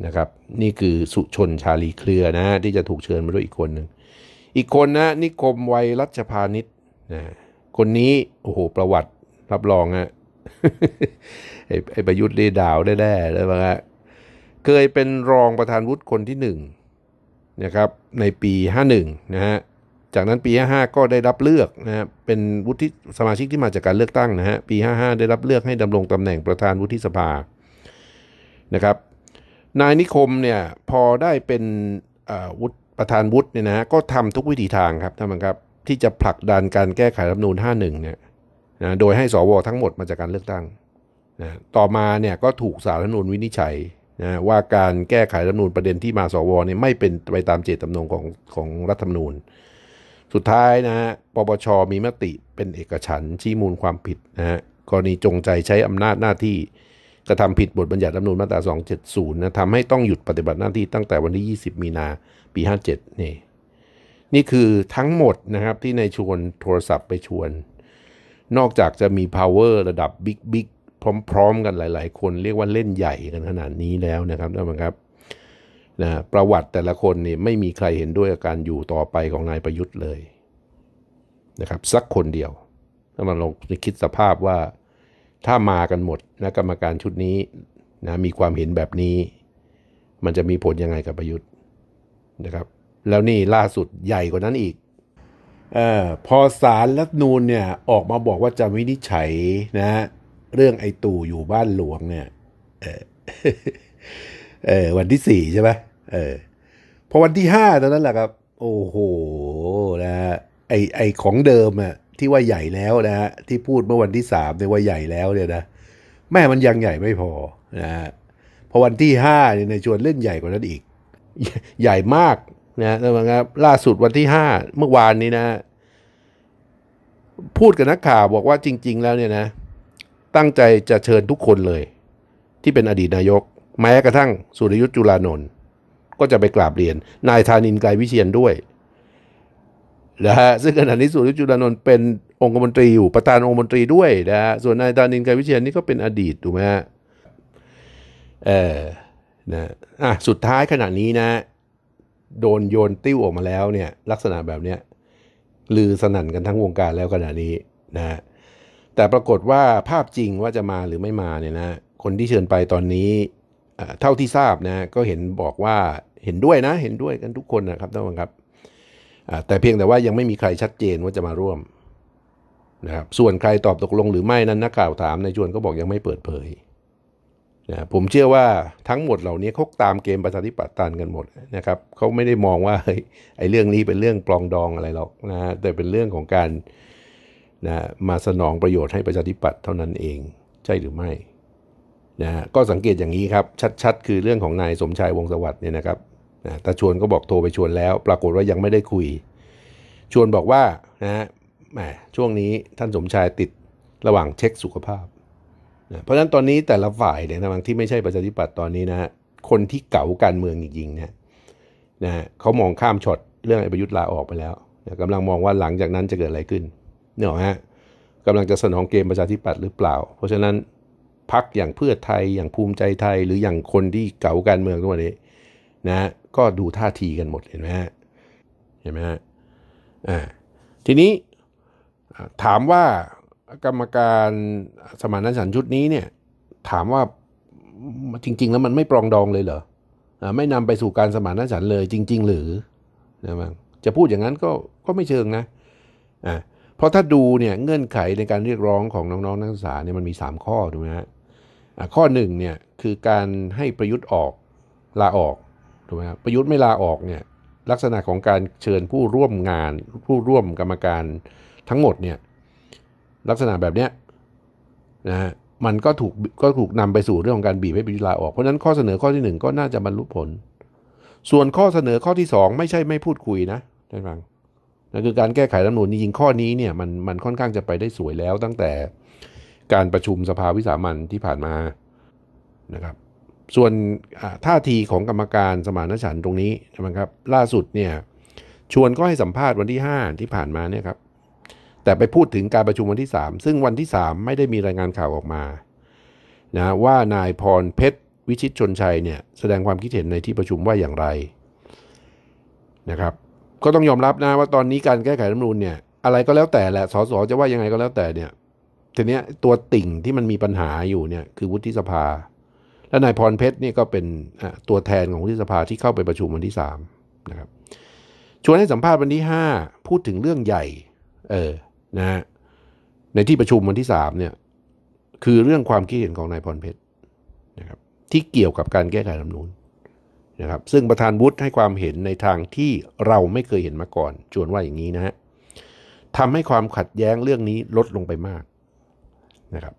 นะครับนี่คือสุชนชาลีเครือนะที่จะถูกเชิญมาด้วยอีกคนหนึ่งอีกคนนะ นิคมวัยรัชพานิชนะคนนี้โอ้โหประวัติ รับรองฮนะไอ้ประยุทธ์ดีดาวแน่แเลยนะฮะเคยเป็นรองประธานวุฒิคนที่หนึ่งนะครับ ในปี51นะฮะ จากนั้นปี55ก็ได้รับเลือกนะฮะเป็นวุฒิสมาชิกที่มาจากการเลือกตั้งนะฮะปี55ได้รับเลือกให้ดำรงตำแหน่งประธานวุฒิสภานะครับนายนิคมเนี่ยพอได้เป็นวุฒิประธานวุฒิเนี่ยนะก็ทำทุกวิธีทางครับท่านผู้ครับ ที่จะผลักดันการแก้ไขรัฐนูล51เนี่ยนะโดยให้สวทั้งหมดมาจากการเลือกตั้งนะต่อมาเนี่ยก็ถูกสารรัฐนูลวินิจฉัยนะว่าการแก้ไขรัฐนูลประเด็นที่มาสวเนี่ยไม่เป็นไปตามเจตจำนงของของรัฐธรรมนูญ สุดท้ายนะฮะปปชมีมติเป็นเอกฉันชี้มูลความผิดนะฮะกรณีจงใจใช้อำนาจหน้าที่กระทำผิดบทบัญญัติรัฐมนูนมาตรา270นะทำให้ต้องหยุดปฏิบัติหน้าที่ตั้งแต่วันที่ 20 มีนาปี 57 นี่ นี่คือทั้งหมดนะครับ ที่นายชวนโทรศัพท์ไปชวน นอกจากจะมี power ระดับบิ๊กบิ๊กพร้อมๆ กันหลายๆ คนเรียกว่าเล่นใหญ่กันขนาดนี้แล้วนะครับท่านผู้ชมครับนะประวัติแต่ละคนนี่ไม่มีใครเห็นด้วยกับการอยู่ต่อไปของนายประยุทธ์เลย นะครับ สักคนเดียวถ้ามันลองคิดสภาพว่าถ้ามากันหมดนะกรรมการชุดนี้ นะ มีความเห็นแบบนี้ มันจะมีผลยังไงกับประยุทธ์นะครับ แล้วนี่ล่าสุดใหญ่กว่านั้นอีกออพอสารรัฐนูนเนี่ย ออกมาบอกว่าจะวินิจฉัยนะเรื่องไอตู่อยู่บ้านหลวงเนี่ย เออเออวันที่สี่ใช่ไหมเออ พอวันที่ห้าตอนนั้นแหละครับ โอ้โหนะไอไอของเดิมอะที่ว่าใหญ่แล้วนะฮะที่พูดเมื่อวันที่สามในว่าใหญ่แล้วเนี่ยนะ แม่มันยังใหญ่ไม่พอนะฮะพอวันที่ห้าเนี่ยชวนเล่นใหญ่กว่านั้นอีก ใหญ่มากนะแล้วนครับล่าสุดวันที่ห้าเมื่อวานนี้นะ พูดกับนักข่าวบอกว่าจริง ๆ แล้วเนี่ยนะ ตั้งใจจะเชิญทุกคนเลย ที่เป็นอดีตนายก แม้กระทั่งสุริยุทธ์จุลานนท์ก็จะไปกราบเรียน นายธานินไกรวิเชียนด้วยนะฮะซึ่งขณะนี้สุริจุลานนท์เป็นองคมนตรีอยู่ประธานองคมนตรีด้วยนะฮะส่วนนายดานินกาวิเชียนนี่ก็เป็นอดีตถูกไหมฮะเออนะอ่ะสุดท้ายขณะนี้นะ โดนโยนติ้วออกมาแล้วเนี่ย ลักษณะแบบเนี้ยลือสนั่นกันทั้งวงการแล้วขณะนี้นะ แต่ปรากฏว่าภาพจริงว่าจะมาหรือไม่มาเนี่ยนะคนที่เชิญไปตอนนี้เท่าที่ทราบนะก็เห็นบอกว่าเห็นด้วยนะ เห็นด้วยกันทุกคนนะครับท่านผู้ชมครับแต่เพียงแต่ว่ายังไม่มีใครชัดเจนว่าจะมาร่วมนะครับส่วนใครตอบตกลงหรือไม่นั้นนักข่าวถามในชวนก็บอกยังไม่เปิดเผยนะผมเชื่อว่าทั้งหมดเหล่านี้เขาตามเกมประชาธิปัตย์ตันกันหมดนะครับเขาไม่ได้มองว่าไอ้เรื่องนี้เป็นเรื่องปลองดองอะไรหรอกนะแต่เป็นเรื่องของการนะมาสนองประโยชน์ให้ประชาธิปัตย์เท่านั้นเอง ใช่หรือไม่นะก็สังเกตอย่างนี้ครับ ชัด ๆ คือเรื่องของนายสมชายวงสวัสดิ์เนี่ยนะครับะตาชวนก็บอกโทรไปชวนแล้ว ปรากฏว่ายังไม่ได้คุย ชวนบอกว่านะฮะแหมช่วงนี้ท่านสมชายติดระหว่างเช็คสุขภาพนะเพราะฉะนั้นตอนนี้แต่ละฝ่ายเนี่ยนะบางที่ไม่ใช่ประชาธิปัตย์ตอนนี้นะฮะคนที่เก่าการเมืองจริงๆเนี่ยนะเขามองข้ามช็อตเรื่องไอ้ประยุทธ์ลาออกไปแล้วนะกำลังมองว่าหลังจากนั้นจะเกิดอะไรขึ้น เนี่ยฮะกำลังจะสนองเกมประชาธิปัตย์หรือเปล่า เพราะฉะนั้นพักอย่างเพื่อไทยอย่างภูมิใจไทยหรืออย่างคนที่เก่าการเมืองทุกวันนี้ นะก็ดูท่าทีกันหมดเห็นไหมฮะเห็นไหมฮะอ่าทีนี้ถามว่ากรรมการ สมานฉันท์ชุดนี้เนี่ยถามว่าจริง ๆ แล้วมันไม่ปรองดองเลยเหรอไม่นำไปสู่การสมานฉันท์เลยจริง ๆ หรือนะมั้งจะพูดอย่างนั้นก็ก็ไม่เชิงนะอ่าเพราะถ้าดูเนี่ยเงื่อนไขในการเรียกร้องของน้องๆนักศึกษาเนี่ยมันมี3ข้อถูกไหมฮะข้อ1เนี่ยคือการให้ประยุทธ์ออกลาออกถูกไหมครับประยุทธ์ไม่ลาออกเนี่ย ลักษณะของการเชิญผู้ร่วมงานผู้ร่วมกรรมการทั้งหมดเนี่ย ลักษณะแบบเนี้ยนะฮะมันก็ถูกก็ถูกนำไปสู่เรื่องของการบีบให้ประยุทธ์ลาออก เพราะนั้นข้อเสนอข้อที่1ก็น่าจะบรรลุผล ส่วนข้อเสนอข้อที่ 2 ไม่ใช่ไม่พูดคุยนะท่านฟังนั่นคือการแก้ไขรัฐมนูลจริงข้อนี้เนี่ยมันมันค่อนข้างจะไปได้สวยแล้วตั้งแต่การประชุมสภาวิสามันที่ผ่านมานะครับส่วนท่าทีของกรรมการสมานฉันตรงนี้นะครับ ล่าสุดเนี่ย ชวนก็ให้สัมภาษณ์วันที่ 5 ที่ผ่านมาเนี่ยครับ แต่ไปพูดถึงการประชุมวันที่ 3 ซึ่งวันที่ 3 ไม่ได้มีรายงานข่าวออกมานะ ว่านายพรเพชร วิชิตชนชัยเนี่ย แสดงความคิดเห็นในที่ประชุมว่าอย่างไรนะครับ ก็ต้องยอมรับนะว่าตอนนี้การแก้ไขรัฐมนูลเนี่ย อะไรก็แล้วแต่แหละสสจะว่ายังไงก็แล้วแต่เนี่ยทีเนี้ยตัวติ่งที่มันมีปัญหาอยู่เนี่ย คือวุฒิสภาและนายพรเพชรนี่ก็เป็นตัวแทนของที่สภาที่เข้าไปประชุมวันที่ 3 นะครับชวนให้สัมภาษณ์วันที่ 5 พูดถึงเรื่องใหญ่ เออนะในที่ประชุมวันที่ 3 เนี่ย คือเรื่องความคิดเห็นของนายพรเพชรนะครับ ที่เกี่ยวกับการแก้ไขรัฐธรรมนูญนะครับ ซึ่งประธานวุฒิให้ความเห็นในทางที่เราไม่เคยเห็นมาก่อนชวนว่าอย่างนี้นะฮะทำให้ความขัดแย้งเรื่องนี้ลดลงไปมากนะครับ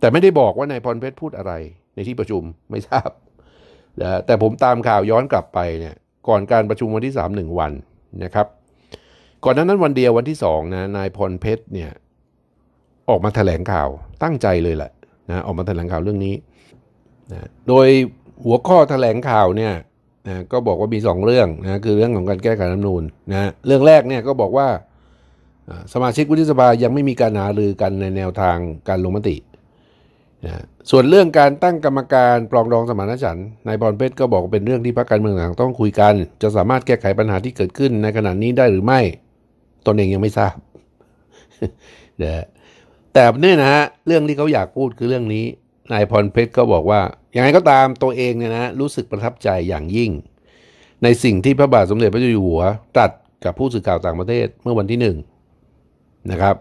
แต่ไม่ได้บอกว่านายพรเพชรพูดอะไรในที่ประชุมไม่ทราบนะแต่ผมตามข่าวย้อนกลับไปเนี่ย ก่อนการประชุมวันที่3 1วันนะครับ ก่อนนั้นนั้นวันเดียววันที่ 2นะนายพรเพชรเนี่ยออกมาถแถลงข่าวตั้งใจเลยแหละนะออกมาถแถลงข่าวเรื่องนี้นะโดยหัวข้อถแถลงข่าวเนี่ยนะก็บอกว่ามี2เรื่องนะคือเรื่องของการแก้ไขรัฐนูลนะเรื่องแรกเนี่ยก็บอกว่าสมาชิกวุฒิสภายังไม่มีการหารือกันในแนวทางการลงมตินะส่วนเรื่องการตั้งกรรมการปลองดองสมานฉันนายบอลเพชรก็บอกเป็นเรื่องที่พรรคการเมืองต่างต้องคุยกัน จะสามารถแก้ไขปัญหาที่เกิดขึ้นในขณะนี้ได้หรือไม่ตนเองยังไม่ทราบนะแต่เนี่ยนะฮะเรื่องที่เขาอยากพูดคือเรื่องนี้นายพรเพชรก็บอกว่ายังไงก็ตามตัวเองเนี่ยนะรู้สึกประทับใจอย่างยิ่ง ในสิ่งที่พระบาทสมเด็จพระเจ้าอยู่หัวตรัสกับผู้สื่อข่าวต่างประเทศเมื่อวันที่หนึ่งนะครับ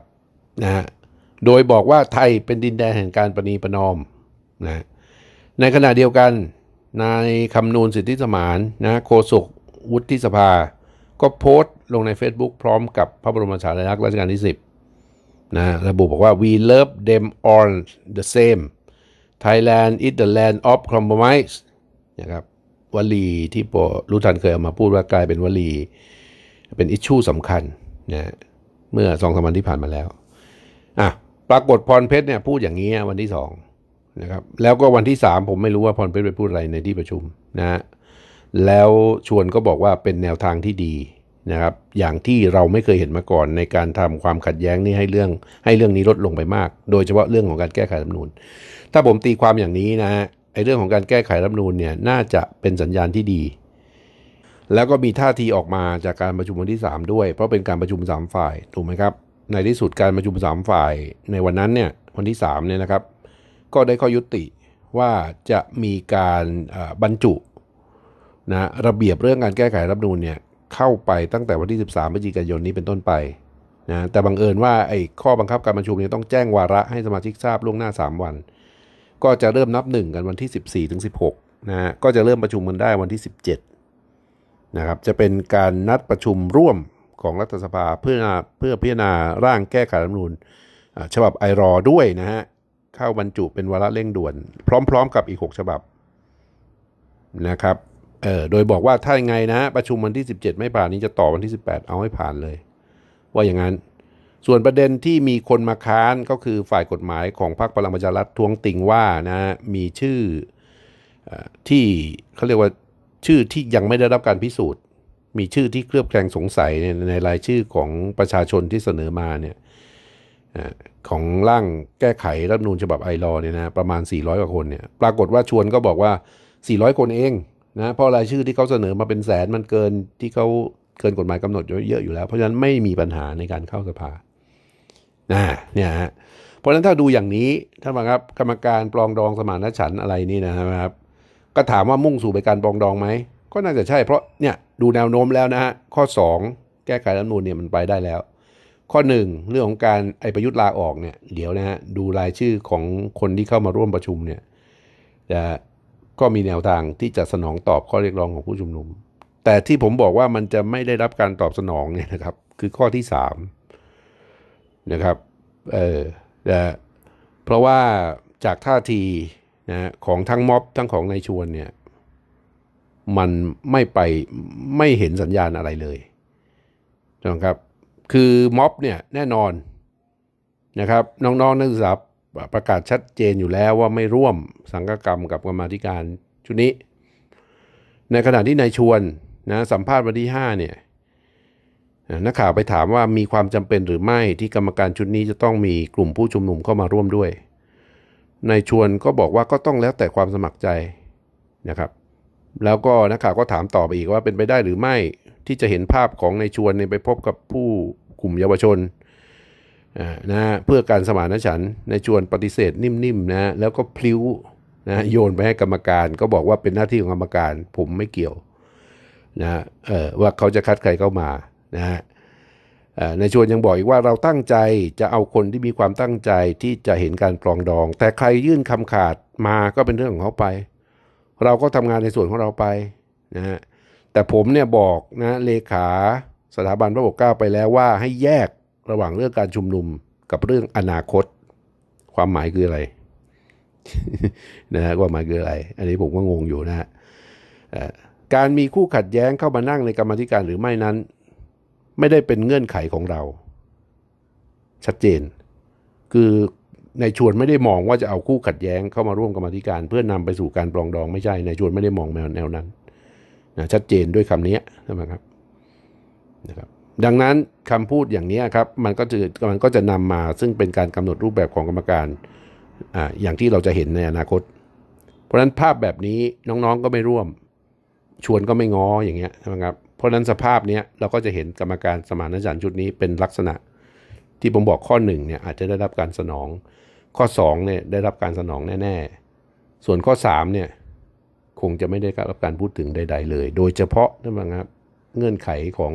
นะฮะโดยบอกว่าไทยเป็นดินแดนแห่งการประนีประนอมนะ ในขณะเดียวกัน นายคำนูนสิทธิสมานนะโฆษกวุฒิสภา ก็โพสต์ลงใน Facebook พร้อมกับพระบรมฉายาลักษณ์รัชกาลที่10นะ ระบุบอกว่า we love them all the same Thailand is the land of compromise นะครับ วลีที่ปรู้ทันเคยเอามาพูดว่ากลายเป็นวลี เป็นอิชชูสำคัญนะ เมื่อสองสามวันที่ผ่านมาแล้ว อ่ะปรากฏพรเพชรเนี่ยพูดอย่างนี้วันที่สองนะครับแล้วก็วันที่สามผมไม่รู้ว่าพรเพชรไปพูดอะไรในที่ประชุมนะฮะแล้วชวนก็บอกว่าเป็นแนวทางที่ดีนะครับ อย่างที่เราไม่เคยเห็นมาก่อน ในการทำความขัดแย้งนี่ให้เรื่องให้เรื่องนี้ลดลงไปมาก โดยเฉพาะเรื่องของการแก้ไขรัฐมนูลถ้าผมตีความอย่างนี้นะฮะไอเรื่องของการแก้ไขรัฐมนูลเนี่ยน่าจะเป็นสัญญาณที่ดี แล้วก็มีท่าทีออกมาจากการประชุมวันที่ 3 ด้วยเพราะเป็นการประชุม 3 ฝ่ายถูกไหมครับในที่สุดการประชุมสามฝ่ายในวันนั้นเนี่ยวันที่3เนี่ยนะครับก็ได้ข้อยุติว่าจะมีการบรรจุนะระเบียบเรื่องการแก้ไขรับนูนเนี่ยเข้าไปตั้งแต่วันที่ 13พฤศจิกายนนี้เป็นต้นไปนะแต่บังเอิญว่าไอ้ข้อบังคับการประชุมเนี่ยต้องแจ้งวาระให้สมาชิกทราบล่วงหน้า 3 วันก็จะเริ่มนับหนึ่งกันวันที่ 14ถึงสินะก็จะเริ่มประชุมกันได้วันที่ 17นะครับจะเป็นการนัดประชุมร่วมของรัฐสภาเพื่อเพื่อพิจารณาร่างแก้ไขรัฐธรรมนูญฉบับไอรอด้วยนะฮะ เข้าบรรจุเป็นวาระเร่งด่วน พร้อมๆกับอีก 6 ฉบับนะครับเออโดยบอกว่าถ้ายังไงนะ ประชุมวันที่ 17 ไม่ผ่าน นี้จะต่อวันที่ 18 เอาให้ผ่านเลย ว่าอย่างนั้น ส่วนประเด็นที่มีคนมาค้านก็คือฝ่ายกฎหมายของพรรคพลังประชารัฐทวงติงว่านะมีชื่อที่เขาเรียกว่าชื่อที่ยังไม่ได้รับการพิสูจน์มีชื่อที่เคลือบแคลงสงสัยในรายชื่อของประชาชนที่เสนอมาเนี่ยของร่างแก้ไขรัฐนูญฉบับไอรอเนี่ยนะประมาณ 400กว่าคนเนี่ย ปรากฏว่าชวนก็บอกว่า400คนเองนะเพราะรายชื่อที่เขาเสนอมาเป็นแสนมันเกินที่เขาเกินกฎหมายกำหนดเยอะอยู่แล้ว เพราะฉะนั้นไม่มีปัญหาในการเข้าสภานะเนี่ยฮะเพราะฉะนั้นถ้าดูอย่างนี้ท่านผู้ครับกรรมการปลองดองสมานฉันอะไรนี่นะครับ ก็ถามว่ามุ่งสู่ไปการปลองดองไหมก็น่าจะใช่เพราะเนี่ยดูแนวโน้มแล้วนะฮะข้อ 2 แก้ไขรัฐมนูลเนี่ยมันไปได้แล้ว ข้อ 1 เรื่องของการไอประยุทธ์ลาออกเนี่ยเดี๋ยวนะฮะดูรายชื่อของคนที่เข้ามาร่วมประชุมเนี่ยจะก็มีแนวทางที่จะสนองตอบข้อเรียกร้องของผู้ชุมนุมแต่ที่ผมบอกว่ามันจะไม่ได้รับการตอบสนองเนี่ยนะครับคือข้อที่3นะครับเออเพราะว่าจากท่าทีนะของทั้งม็อบทั้งของนายชวนเนี่ยมันไม่ไปไม่เห็นสัญญาณอะไรเลยนะครับ คือม็อบเนี่ยแน่นอนนะครับ น้องๆ นักศึกษาประกาศชัดเจนอยู่แล้วว่าไม่ร่วมสังกกรรมกับกรรมธิการชุดนี้ ในขณะที่นายชวนนะ สัมภาษณ์วันที่ 5 เนี่ยนักข่าวไปถามว่ามีความจำเป็นหรือไม่ที่กรรมการชุดนี้จะต้องมีกลุ่มผู้ชุมนุมเข้ามาร่วมด้วยนายชวนก็บอกว่าก็ต้องแล้วแต่ความสมัครใจนะครับแล้วก็นักข่าวก็ถามต่อไปอีกว่าเป็นไปได้หรือไม่ที่จะเห็นภาพของในชวนไปพบกับผู้กลุ่มเยาวชนนะเพื่อการสมานฉันในชวนปฏิเสธนิ่มๆนะแล้วก็พลิ้วนะโยนไปให้กรรมการ ก็บอกว่าเป็นหน้าที่ของกรรมการ ผมไม่เกี่ยว นะว่าเขาจะคัดใครเข้ามา นะนะในชวนยังบอกอีกว่าเราตั้งใจจะเอาคนที่มีความตั้งใจที่จะเห็นการปลองดอง แต่ใครยื่นคำขาดมาก็เป็นเรื่องของเขาไปเราก็ทำงานในส่วนของเราไปนะฮะแต่ผมเนี่ยบอกนะ เลขาสถาบันพระปกเกล้าไปแล้วว่าให้แยกระหว่างเรื่องการชุมนุมกับเรื่องอนาคต ความหมายคืออะไรนะฮะความหมายคืออะไร อันนี้ผมก็งงอยู่นะฮะการมีคู่ขัดแย้งเข้ามานั่งในกรรมธิการหรือไม่นั้น ไม่ได้เป็นเงื่อนไขของเรา ชัดเจน คือในชวนไม่ได้มองว่าจะเอาคู่ขัดแย้ง เข้ามาร่วมกรรมธิการ เพื่อนำไปสู่การปลองดอง ไม่ใช่ในชวนไม่ได้มองแนวแนวนั้นนะชัดเจนด้วยคำนี้ใช่ไหมครับนะครับ ดังนั้นคำพูดอย่างนี้ครับ มันก็จะมันก็จะนำมาซึ่งเป็นการกำหนดรูปแบบของกรรมการอ่าอย่างที่เราจะเห็นในอนาคต เพราะฉะนั้นภาพแบบนี้น้องๆก็ไม่ร่วม ชวนก็ไม่ง้ออย่างเงี้ยใช่ไหมครับเพราะะนั้นสภาพนี้เราก็จะเห็นกรรมการสมานฉันท์ชุดนี้เป็นลักษณะที่ผมบอกข้อหนึ่งเนี่ย อาจจะได้รับการสนองข้อ2เนี่ยได้รับการสนองแน่ ๆ ส่วนข้อ3เนี่ย คงจะไม่ได้รับการพูดถึงใด ๆ เลย โดยเฉพาะนะนงครับ เงื่อนไขของ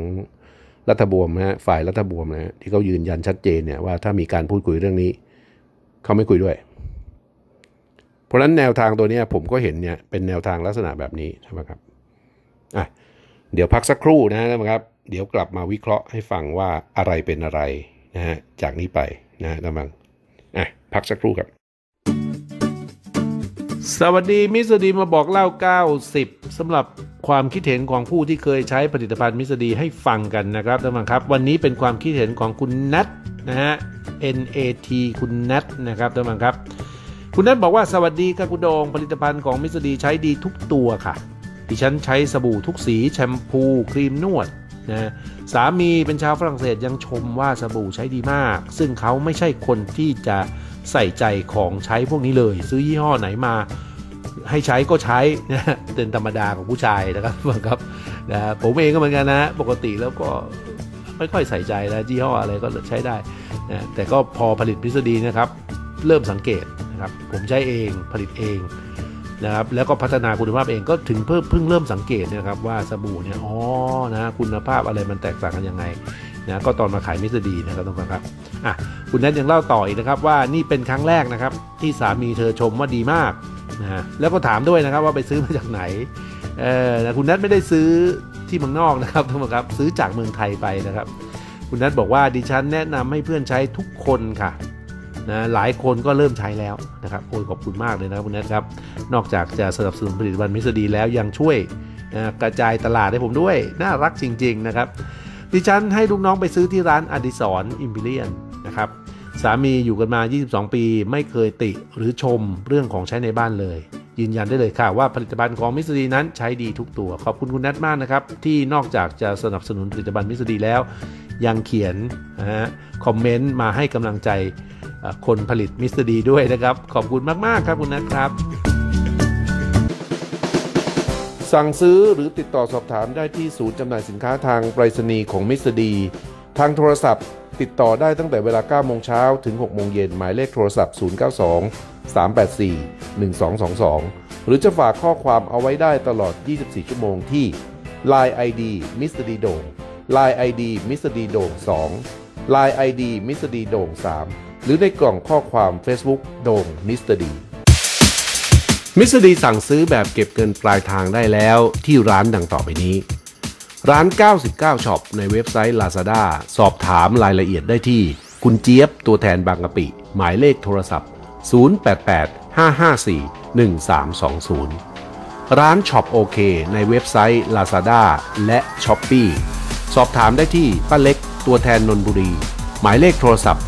รัฐบวมนะฮะฝ่ายรัฐบวมนะฮะที่เขายืนยันชัดเจนเนี่ยว่าถ้ามีการพูดคุยเรื่องนี้ เขาไม่คุยด้วย เพราะฉะนั้นแนวทางตัวนี้ผมก็เห็นเนี่ยเป็นแนวทางลักษณะแบบนี้ใช่ไหมครับอ่ะเดี๋ยวพักสักครู่นะนครับ เดี๋ยวกลับมาวิเคราะห์ให้ฟังว่าอะไรเป็นอะไรนะฮะจากนี้ไปนะฮะท่านผูอ่ะพักสักครู่ครับ สวัสดีมิสดีมาบอกเล่า90สำหรับความคิดเห็นของผู้ที่เคยใช้ผลิตภัณฑ์มิสดีให้ฟังกันนะครับท่านผู้ครับ วันนี้เป็นความคิดเห็นของคุณนัทนะฮะ NAT คุณนัทนะครับท่านผู้ครับ คุณนัทบอกว่าสวัสดีค่ะคุณดองผลิตภัณฑ์ของมิสดีใช้ดีทุกตัวค่ะ ดิฉันใช้สบู่ทุกสีแชมพูครีมนวดนะสามี เป็นชาวฝรั่งเศสยังชมว่าสบู่ใช้ดีมาก ซึ่งเขาไม่ใช่คนที่จะใส่ใจของใช้พวกนี้เลย ซื้อยี่ห้อไหนมา ให้ใช้ก็ใช้นะเป็นธรรมดาของผู้ชายนะครับครับนะผมเองก็เหมือนกันนะปกติแล้วก็ไม่ค่อยใส่ใจนะยี่ห้ออะไรก็ใช้ได้นะแต่ก็พอผลิตพิสดีนะครับ เริ่มสังเกตนะครับ ผมใช้เองผลิตเองนะครับแล้วก็พัฒนาคุณภาพเอง ก็ถึงเพิ่มเพิ่งเริ่มสังเกตนะครับ ว่าสบู่เนี่ยอ๋อนะคุณภาพอะไรมันแตกต่างกันยังไงนะก็ตอนมาขายมิสดีนะครับทุกคนครับอ่ะคุณแนทยังเล่าต่ออีกนะครับ ว่านี่เป็นครั้งแรกนะครับ ที่สามีเธอชมว่าดีมากนะแล้วก็ถามด้วยนะครับว่าไปซื้อมาจากไหนเออนะคุณแนทไม่ได้ซื้อที่เมืองนอกนะครับทุกคนครับ ซื้อจากเมืองไทยไปนะครับ คุณแนทบอกว่าดิฉัน แนะนำให้เพื่อนใช้ทุกคนค่ะนะหลายคนก็เริ่มใช้แล้วนะครับโอ้ยขอบคุณมากเลยนะครับคุณนนทครับ นอกจากจะสนับสนุนผลิตภัณฑ์มิสดีแล้ว ยังช่วยนะกระจายตลาดให้ผมด้วย น่ารักจริง ๆ นะครับดิฉันให้ลูกน้องไปซื้อที่ร้านอดิสรอิมพิเรียนนะครับสามีอยู่กันมา 22 ปีไม่เคยติหรือชมเรื่องของใช้ในบ้านเลย ยืนยันได้เลยค่ะว่าผลิตภัณฑ์ของมิสดีนั้นใช้ดีทุกตัวขอบคุณคุณนัทมากนะครับที่นอกจากจะสนับสนุนผลิตภัณฑ์มิสดีแล้ว ยังเขียนนะฮะคอมเมนต์มาให้กำลังใจคนผลิตมิสดีด้วยนะครับ ขอบคุณมากๆ ครับคุณนะครับ สั่งซื้อหรือติดต่อสอบถามได้ที่ศูนย์จำหน่ายสินค้าทางไปรษณีย์ของมิสดี ทางโทรศัพท์ ติดต่อได้ตั้งแต่เวลา 9 โมงเช้าถึง 6 โมงเย็นหมายเลขโทรศัพท์ 092 384 1222 หรือจะฝากข้อความเอาไว้ได้ตลอด 24 ชั่วโมงที่ Line ID Mr. D โด่ง Line ID Mr. D โด่ง2 Line ID Mr. D โด่ง 3หรือในกล่องข้อความ Facebook โด่งมิสเตอร์ดี มิสเตอร์ดีสั่งซื้อแบบเก็บเงินปลายทางได้แล้วที่ร้านดังต่อไปนี้ ร้าน 99ช็อปในเว็บไซต์ Lazada สอบถามรายละเอียดได้ที่ คุณเจี๊ยบตัวแทนบางกะปิ หมายเลขโทรศัพท์ 088 554 1320 ร้านช็อปโอเคในเว็บไซต์ Lazada และ s h อ p e e สอบถามได้ที่ป้าเล็กตัวแทนนนบุรีหมายเลขโทรศัพท์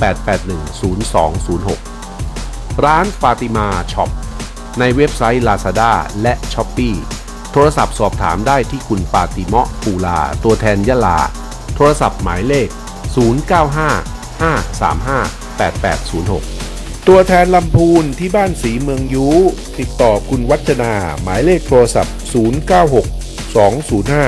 0968810206 ร้านฟาติมาช็อป ในเว็บไซต์ Lazada และ s h อ p e e โทรศัพท์สอบถามได้ที่คุณปาติมะปูลาตัวแทนยะลา โทรศัพท์หมายเลข 0955358806 ตัวแทนลำพูนที่บ้านสีเมืองยูติดต่อคุณวัฒนา หมายเลขโทรศัพท์ 096 205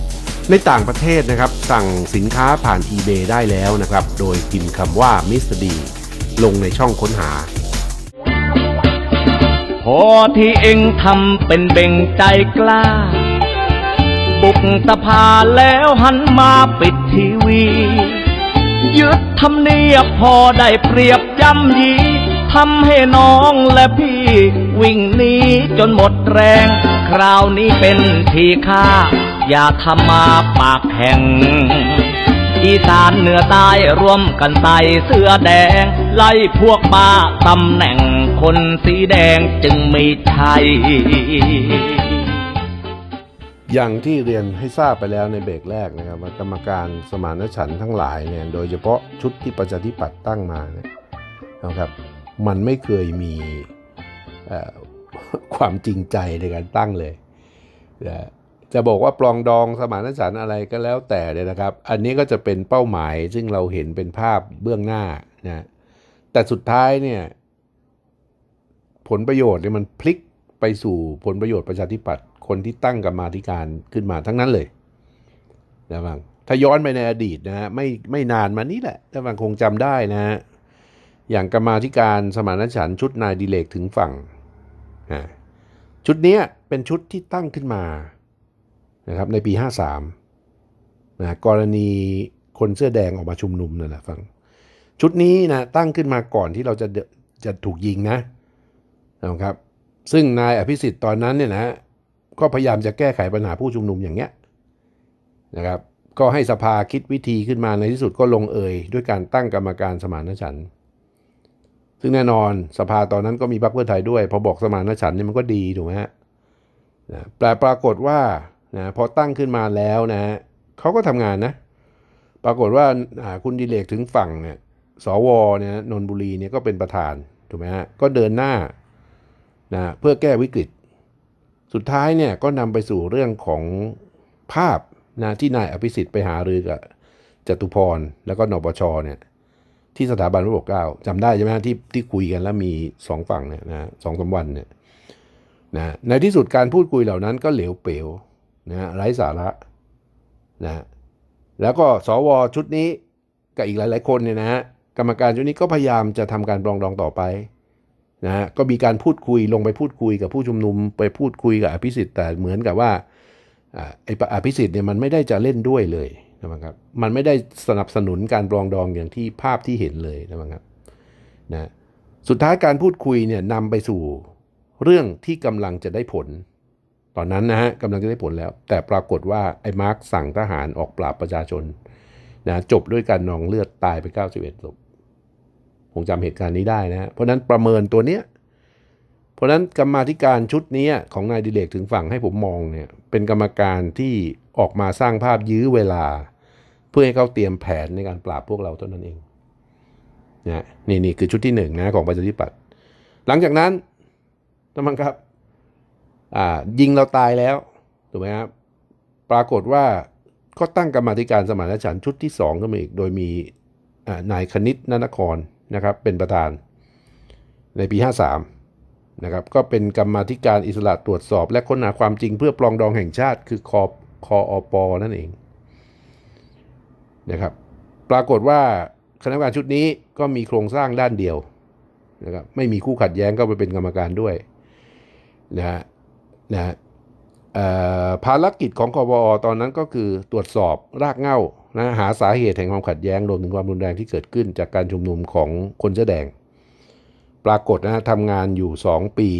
4155ในต่างประเทศนะครับสั่งสินค้าผ่าน eBay ได้แล้วนะครับ โดยพิมพ์คำว่า Mr. D ลงในช่องค้นหา พอที่เองทำเป็นเบ่งใจกล้าบุกสภาแล้วหันมาปิดทีวียึดทำเนียบพอได้เปรียบย่ำยีทำให้น้องและพี่ วิ่งหนีจนหมดแรงคราวนี้เป็นทีข้าอย่าทำมาปากแข่งอีสานเหนือใต้ รวมกันใส่เสื้อแดง ไล่พวกป้าตำแหน่ง คนสีแดงจึงมีชัยอย่างที่เรียนให้ทราบไปแล้วในเบรกแรกนะครับว่ากรรมการสมานฉันท์ทั้งหลายเนี่ย โดยเฉพาะชุดที่ประชาธิปัตย์ตั้งมาเนี่ยนะครับ มันไม่เคยมีความจริงใจในการตั้งเลยนะจะบอกว่าปลองดองสมานฉันท์อะไรก็แล้วแต่เลยนะครับ อันนี้ก็จะเป็นเป้าหมายซึ่งเราเห็นเป็นภาพเบื้องหน้านะแต่สุดท้ายเนี่ย ผลประโยชน์เนี่ยมันพลิกไปสู่ผลประโยชน์ประชาธิปัตย์คนที่ตั้งกรรมาธิการขึ้นมาทั้งนั้นเลยนะบังถ้าย้อนไปในอดีตนะฮะไม่ไม่นานมานี้แหละท่านบางคงจำได้นะฮะอย่างกรรมาธิการสมานฉันท์ชุดนายดิเลกถึงฝั่งชุดนี้เป็นชุดที่ตั้งขึ้นมานะครับ ในปี 53นะกรณีคนเสื้อแดงออกมาชุมนุมนั่นแหละฟัง ชุดนี้นะตั้งขึ้นมาก่อนที่เราจะจะถูกยิงนะนะครับ ซึ่งนายอภิสิทธิ์ตอนนั้นเนี่ยนะก็พยายามจะแก้ไขปัญหาผู้ชุมนุมอย่างเงี้ย นะครับ ก็ให้สภาคิดวิธีขึ้นมาในที่สุดก็ลงเอยด้วยการตั้งกรรมการสมานฉันท์ซึ่งแน่นอนสภาตอนนั้นก็มีพรรคเพื่อไทยด้วย พอบอกสมานฉันเนี่ยมันก็ดีถูกไหมฮะแต่ปรากฏว่านะพอตั้งขึ้นมาแล้วนะฮะเขาก็ทำงานนะ ปรากฏว่าคุณดิเลกถึงฝั่งเนี่ยสวเนี่ยนนบุรีเนี่ยก็เป็นประธานถูกไหมฮะก็เดินหน้านะ เพื่อแก้วิกฤต สุดท้ายเนี่ยก็นำไปสู่เรื่องของภาพนะที่นายอภิสิทธิ์ไปหารือกับจตุพรแล้วก็นปชเนี่ยที่สถาบันพระปกเกล้าจำได้ใช่ไหมที่ที่คุยกันแล้วมีสองฝั่งเนี่ยนะสองสาวันเนี่ยนะในที่สุดการพูดคุยเหล่านั้นก็เหลวเปลวนะไร้สาระนะแล้วก็สวชุดนี้กับอีกหลาย ๆ คนเนี่ยนะฮะกรรมการชุดนี้ก็พยายามจะทำการปรองดองต่อไปนะะก็มีการพูดคุยลงไปพูดคุยกับผู้ชุมนุม ไปพูดคุยกับอภิสิทธิ์แต่เหมือนกับว่าไอ้อภิสิทธิ์เนี่ยมันไม่ได้จะเล่นด้วยเลยนะครับมันไม่ได้สนับสนุนการปรองดองอย่างที่ภาพที่เห็นเลยนะครับนะสุดท้ายการพูดคุยเนี่ยนำไปสู่เรื่องที่กำลังจะได้ผล ตอนนั้นนะฮะกำลังจะได้ผลแล้ว แต่ปรากฏว่าไอ้มาร์กสั่งทหารออกปราบประชาชนนะจบด้วยการนองเลือดตายไป91ศพผมจำเหตุการณ์นี้ได้นะ เพราะนั้นประเมินตัวเนี้ยเพราะนั้นกรรมธิการชุดนี้ของนายดิเลกถึงฝั่งให้ผมมองเนี่ยเป็นกรรมการที่ออกมาสร้างภาพยื้อเวลาเพื่อให้เขาเตรียมแผนในการปราบพวกเราเท่านั้นเองนะนี่นี่คือชุดที่หนึ่งนะของประชาธิปัตย์หลังจากนั้นท่านครับ อ่า ยิงเราตายแล้วถูกไหมครับปรากฏว่า ก็ตั้งกรรมธิการสมานฉันท์ชุดที่สองขึ้นมาอีก โดยมีนายคณิตนนครนะครับ เป็นประธาน ในปี 53นะครับ ก็เป็นกรรมธิการอิสระตรวจสอบ และค้นหาความจริง เพื่อปลองดองแห่งชาติ คือคอคออปอนั่นเองนะครับปรากฏว่าคณะกรรมการชุดนี้ก็มีโครงสร้างด้านเดียวนะครับไม่มีคู่ขัดแย้งก็ไปเป็นกรรมการด้วยนะนะภารกิจของกบอตอนนั้นก็คือตรวจสอบรากเหง้านะหาสาเหตุแห่งความขัดแย้งรวมถึงความรุนแรงที่เกิดขึ้น จากการชุมนุมของคนเสื้อแดง ปรากฏนะทำงานอยู่ 2 ปี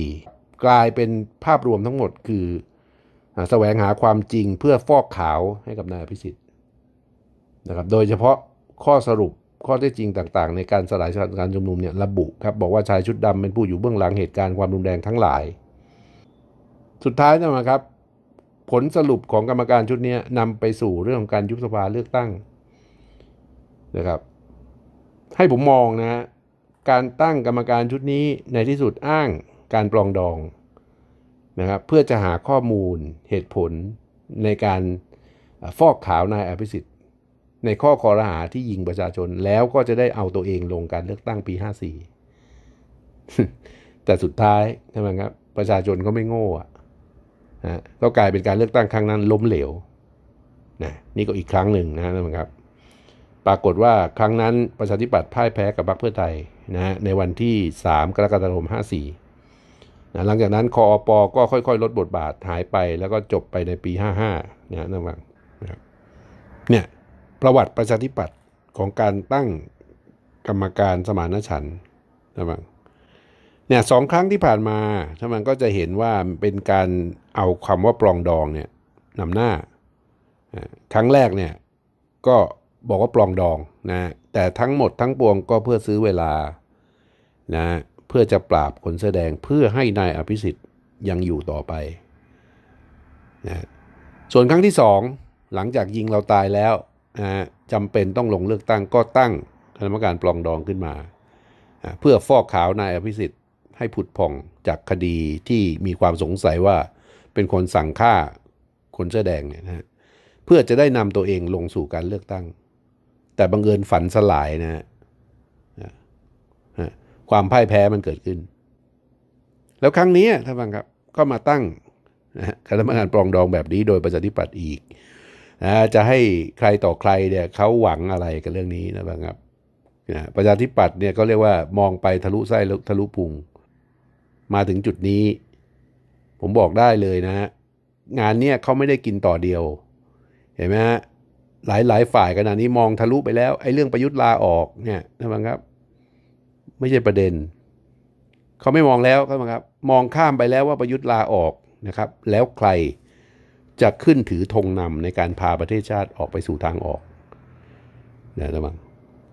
กลายเป็นภาพรวมทั้งหมดคือแสวงหาความจริงเพื่อฟอกขาวให้กับนายพิสิทธินะครับ โดยเฉพาะข้อสรุปข้อเท็จจริงต่างๆ ในการสลายการชุมนุมเนี่ยระบุครับบอกว่าชายชุดดำเป็นผู้อยู่เบื้องหลังเหตุการณ์ความรุนแรงทั้งหลาย สุดท้ายนะครับ ผลสรุปของกรรมการชุดนี้นำไปสู่เรื่องของการยุบสภาเลือกตั้งนะครับให้ผมมองนะการตั้งกรรมการชุดนี้ในที่สุดอ้างการปลองดองนะครับเพื่อจะหาข้อมูลเหตุผลในการฟอกขาวนายอภิสิทธิในข้อคอรหาที่ยิงประชาชนแล้วก็จะได้เอาตัวเองลงการเลือกตั้งปี54แต่สุดท้ายใช่ไหมครับ ประชาชนก็ไม่โง่อะนะก็กลายเป็นการเลือกตั้งครั้งนั้น ล้มเหลวนะ นี่ก็อีกครั้งหนึ่งนะครับปรากฏว่าครั้งนั้นประชาธิปัตย์พ่ายแพ้กับพรรคเพื่อไทยนะในวันที่ 3 กรกฎาคม54นะหลังจากนั้น คออปอก็ค่อยๆลดบทบาทหายไป แล้วก็จบไปในปี55นะ่ยนะครับ เนี่ยประวัติประชาธิปัตย์ของการตั้งกรรมการสมานฉันท์นะครับเนี่ยสองครั้งที่ผ่านมาท่านมันก็จะเห็นว่าเป็นการเอาคำว่าปลองดองเนี่ยนำหน้าครั้งแรกเนี่ย ก็บอกว่าปลองดองนะ แต่ทั้งหมดทั้งปวงก็เพื่อซื้อเวลานะ เพื่อจะปราบคนแสดงเพื่อให้นายอภิสิทธิ์ยังอยู่ต่อไปนะส่วนครั้งที่สองหลังจากยิงเราตายแล้วจำเป็นต้องลงเลือกตั้งก็ตั้งคณะกรรมการปลองดองขึ้นมาเพื่อฟอกขาวนายอภิสิทธิ์ ให้ผุดผ่องจากคดีที่มีความสงสัยว่า เป็นคนสั่งฆ่า คนเสื้อแดงเนี่ยนะเพื่อจะได้นำตัวเองลงสู่การเลือกตั้ง แต่บังเอิญฝันสลายนะฮะความพ่ายแพ้มันเกิดขึ้น แล้วครั้งนี้ท่านฟังครับก็มาตั้งคณะกรรมการปลองดองแบบนี้โดยประชาธิปัตย์อีกนะจะให้ใครต่อใครเนี่ยเขาหวังอะไรกับเรื่องนี้นะครับนะประชาธิปัตย์เนี่ยก็เรียกว่ามองไปทะลุไส้ทะลุพุง มาถึงจุดนี้ ผมบอกได้เลยนะงานเนี่ยเขาไม่ได้กินต่อเดียว เห็นไหมฮะหลายหลายฝ่ายขนาดนี้มองทะลุไปแล้วไอ้เรื่องประยุทธ์ลาออกเนี่ยนะครับ ไม่ใช่ประเด็น เขาไม่มองแล้วครับ มองข้ามไปแล้วว่าประยุทธ์ลาออกนะครับ แล้วใครจะขึ้นถือธงนำในการพาประเทศชาติออกไปสู่ทางออกนะระวัง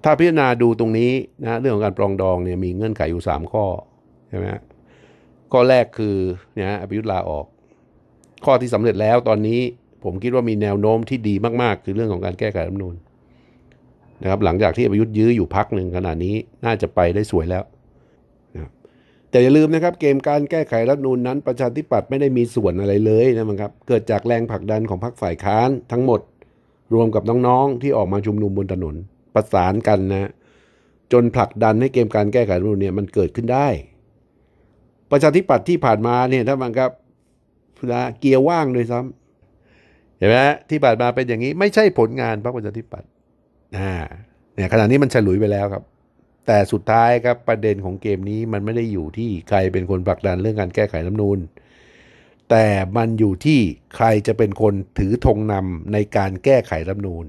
ถ้าพิจารณาดูตรงนี้นะเรื่องของการปรองดองเนี่ยมีเงื่อนไขอยู่ 3 ข้อ ใช่ไหมข้อแรกคือเนี่ยอภิยุทธ์ลาออก ข้อที่สำเร็จแล้วตอนนี้ผมคิดว่ามีแนวโน้มที่ดีมากๆ คือเรื่องของการแก้ไขรัฐมนูลนะครับหลังจากที่อภิยุทธ์ยื้ออยู่พักหนึ่งขณะนี้น่าจะไปได้สวยแล้วแต่อย่าลืมนะครับเกมการแก้ไขรัฐนูนนั้น ประชาธิปัตย์ไม่ได้มีส่วนอะไรเลยนะครับเกิดจากแรงผลักดันของพรรคฝ่ายค้านทั้งหมดรวมกับน้องๆที่ออกมาชุมนุมบนถนน ประสานกันนะ จนผลักดันให้เกมการแก้ไขรัฐนูนเนี่ยมันเกิดขึ้นได้ ประชาธิปัตย์ที่ผ่านมาเนี่ยถ้ามันครับนะเกียร์ว่างเลยซ้ำเห็นไหมที่ผ่านมาเป็นอย่างนี้ไม่ใช่ผลงานพรรคประชาธิปัตย์อ่า เนี่ย ขณะนี้มันฉลุยไปแล้วครับแต่สุดท้ายครับประเด็นของเกมนี้มันไม่ได้อยู่ที่ใครเป็นคนผลักดันเรื่องการแก้ไขรัฐนูลแต่มันอยู่ที่ใครจะเป็นคนถือธงนำในการแก้ไขรัฐนูล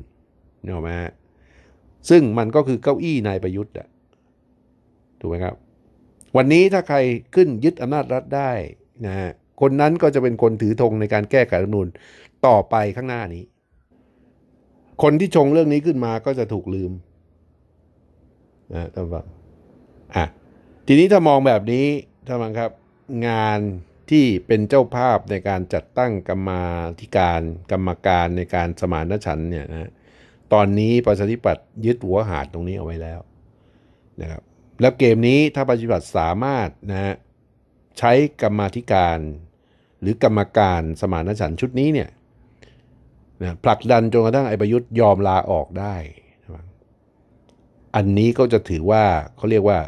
เนี่ยไหมซึ่งมันก็คือเก้าอี้นายประยุทธ์อะถูกไหมครับ วันนี้ถ้าใครขึ้นยึดอำนาจรัฐได้นะฮะคนนั้นก็จะเป็นคนถือธงในการแก้ไขรัฐนูลต่อไปข้างหน้านี้ คนที่ชงเรื่องนี้ขึ้นมาก็จะถูกลืมนะท่านฟังอ่ะทีนี้ถ้ามองแบบนี้ท่านฟังครับ งานที่เป็นเจ้าภาพในการจัดตั้งกรรมาธิการ กรรมการในการสมานฉันเนี่ยนะ ตอนนี้ประชาธิปัตย์ยึดหัวหาดตรงนี้เอาไว้แล้วนะครับแล้วเกมนี้ถ้าประชาธิปัตย์สามารถนะใช้กรรมาธิการหรือกรรมการสมานฉันชุดนี้เนี่ยนะผลักดันจนกระทั่งไอประยุทธ์ยอมลาออกได้อันนี้ก็จะถือว่าเขาเรียกว่า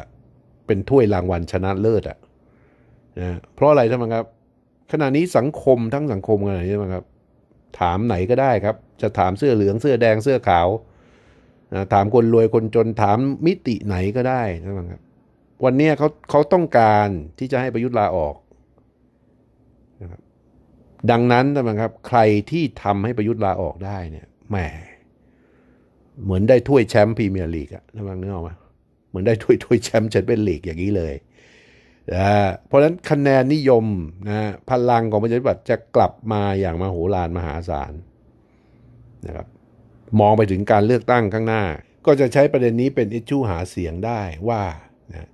เป็นถ้วยรางวัลชนะเลิศอะนะเพราะอะไรใช่ไหมครับ ขณะนี้สังคมทั้งสังคมอะไรใช่ไหมครับ ถามไหนก็ได้ครับ จะถามเสื้อเหลืองเสื้อแดงเสื้อขาวนะถามคนรวยคนจน ถามมิติไหนก็ได้ใช่ไหมครับ วันนี้เขาเขาต้องการที่จะให้ประยุทธ์ลาออกนะครับดังนั้น่นครับ ใครที่ทำให้ประยุทธ์ลาออกได้เนี่ยแหมเหมือนได้ถ้วยแชมป์พรีเมียร์ลีกอะนะฟังนึกออกไหมเหมือนได้ถ้วยถ้วยแชมป์แชมเปี้ยนลีกอย่างนี้เลย นะ เพราะฉะนั้นคะแนนนิยมนะพลังของประชาธิปัตย์จะกลับมาอย่างมโหฬารมหาศาลนะครับ มองไปถึงการเลือกตั้งข้างหน้า ก็จะใช้ประเด็นนี้เป็นอิชชูหาเสียงได้ว่านะ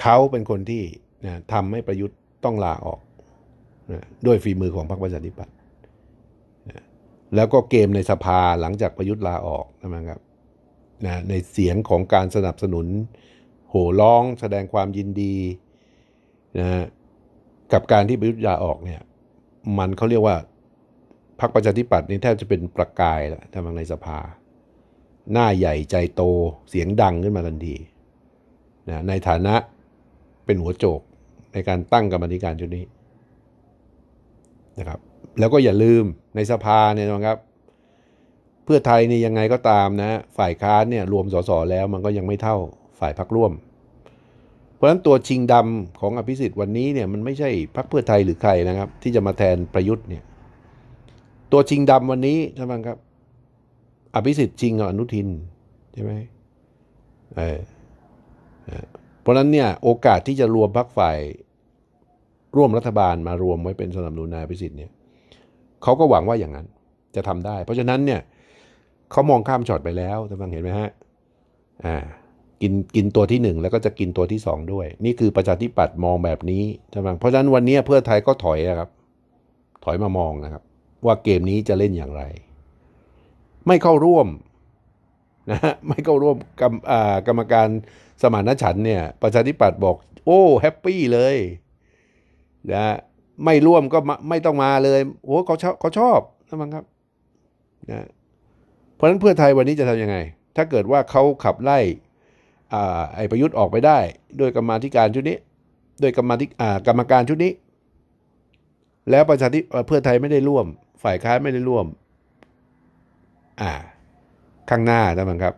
เขาเป็นคนที่นะทำให้ประยุทธ์ต้องลาออกนะด้วยฝีมือของพรรคประชาธิปัตยแล้วก็เกมในสภาหลังจากประยุทธ์ลาออกนะครับนะในเสียงของการสนับสนุนโห่ร้องแสดงความยินดีนะ กับการที่ประยุทธ์ลาออกเนี่ยมันเขาเรียกว่าพรรคประชาธิปัตย์นี่แทบจะเป็นประกายแล้วทางในสภา หน้าใหญ่ใจโตเสียงดังขึ้นมาทันทีนะในฐานะเป็นหัวโจกในการตั้งกรรมธิการชุดนี้นะครับแล้วก็อย่าลืมในสภาเนี่ยนะครับ เพื่อไทยนี่ยังไงก็ตามนะ ฝ่ายค้านเนี่ย รวมสสแล้วมันก็ยังไม่เท่าฝ่ายพักร่วม เพราะฉะนั้นตัวชิงดำของอภิสิทธิ์วันนี้เนี่ยมันไม่ใช่พักเพื่อไทยหรือใครนะครับ ที่จะมาแทนประยุทธ์เนี่ย ตัวชิงดำวันนี้ท่านฟังครับ อภิสิทธิ์ชิงกับอนุทินใช่ไหมเออเพราะฉะนั้นเนี่ย โอกาสที่จะรวมพักฝ่ายร่วมรัฐบาลมารวมไว้เป็นสนับสนุนนายภิสิทธิ์เนี่ยเขาก็หวังว่าอย่างนั้นจะทำได้ เพราะฉะนั้นเนี่ย เขามองข้ามช็อตไปแล้วท่านฟังเห็นไหมฮะ อ่า กินกินตัวที่1แล้วก็จะกินตัวที่2ด้วย นี่คือประชาธิปัตย์มองแบบนี้ท่านฟังเพราะฉะนั้นวันนี้เพื่อไทยก็ถอยครับ ถอยมามองนะครับ ว่าเกมนี้จะเล่นอย่างไร ไม่เข้าร่วมนะฮะไม่เข้าร่วมกรรมกรรมการสมานฉันเนี่ย ประชาธิปัตย์บอก โอ้ แฮปปี้เลย นะไม่ร่วมก็ไม่ต้องมาเลย โอ้หเขาชอบเขาชอบนะมั้งครับนะเพราะนั้นเพื่อไทยวันนี้จะทำยังไง ถ้าเกิดว่าเขาขับไล่ไอ้ประยุทธ์ออกไปได้ด้วยกรรมธิการชุดนี้ด้วยกรรมธิกรรมการชุดนี้ แล้วประชาธิเพื่อไทยไม่ได้ร่วม ฝ่ายค้านไม่ได้ร่วม อ่า ข้างหน้านะมั้งครับ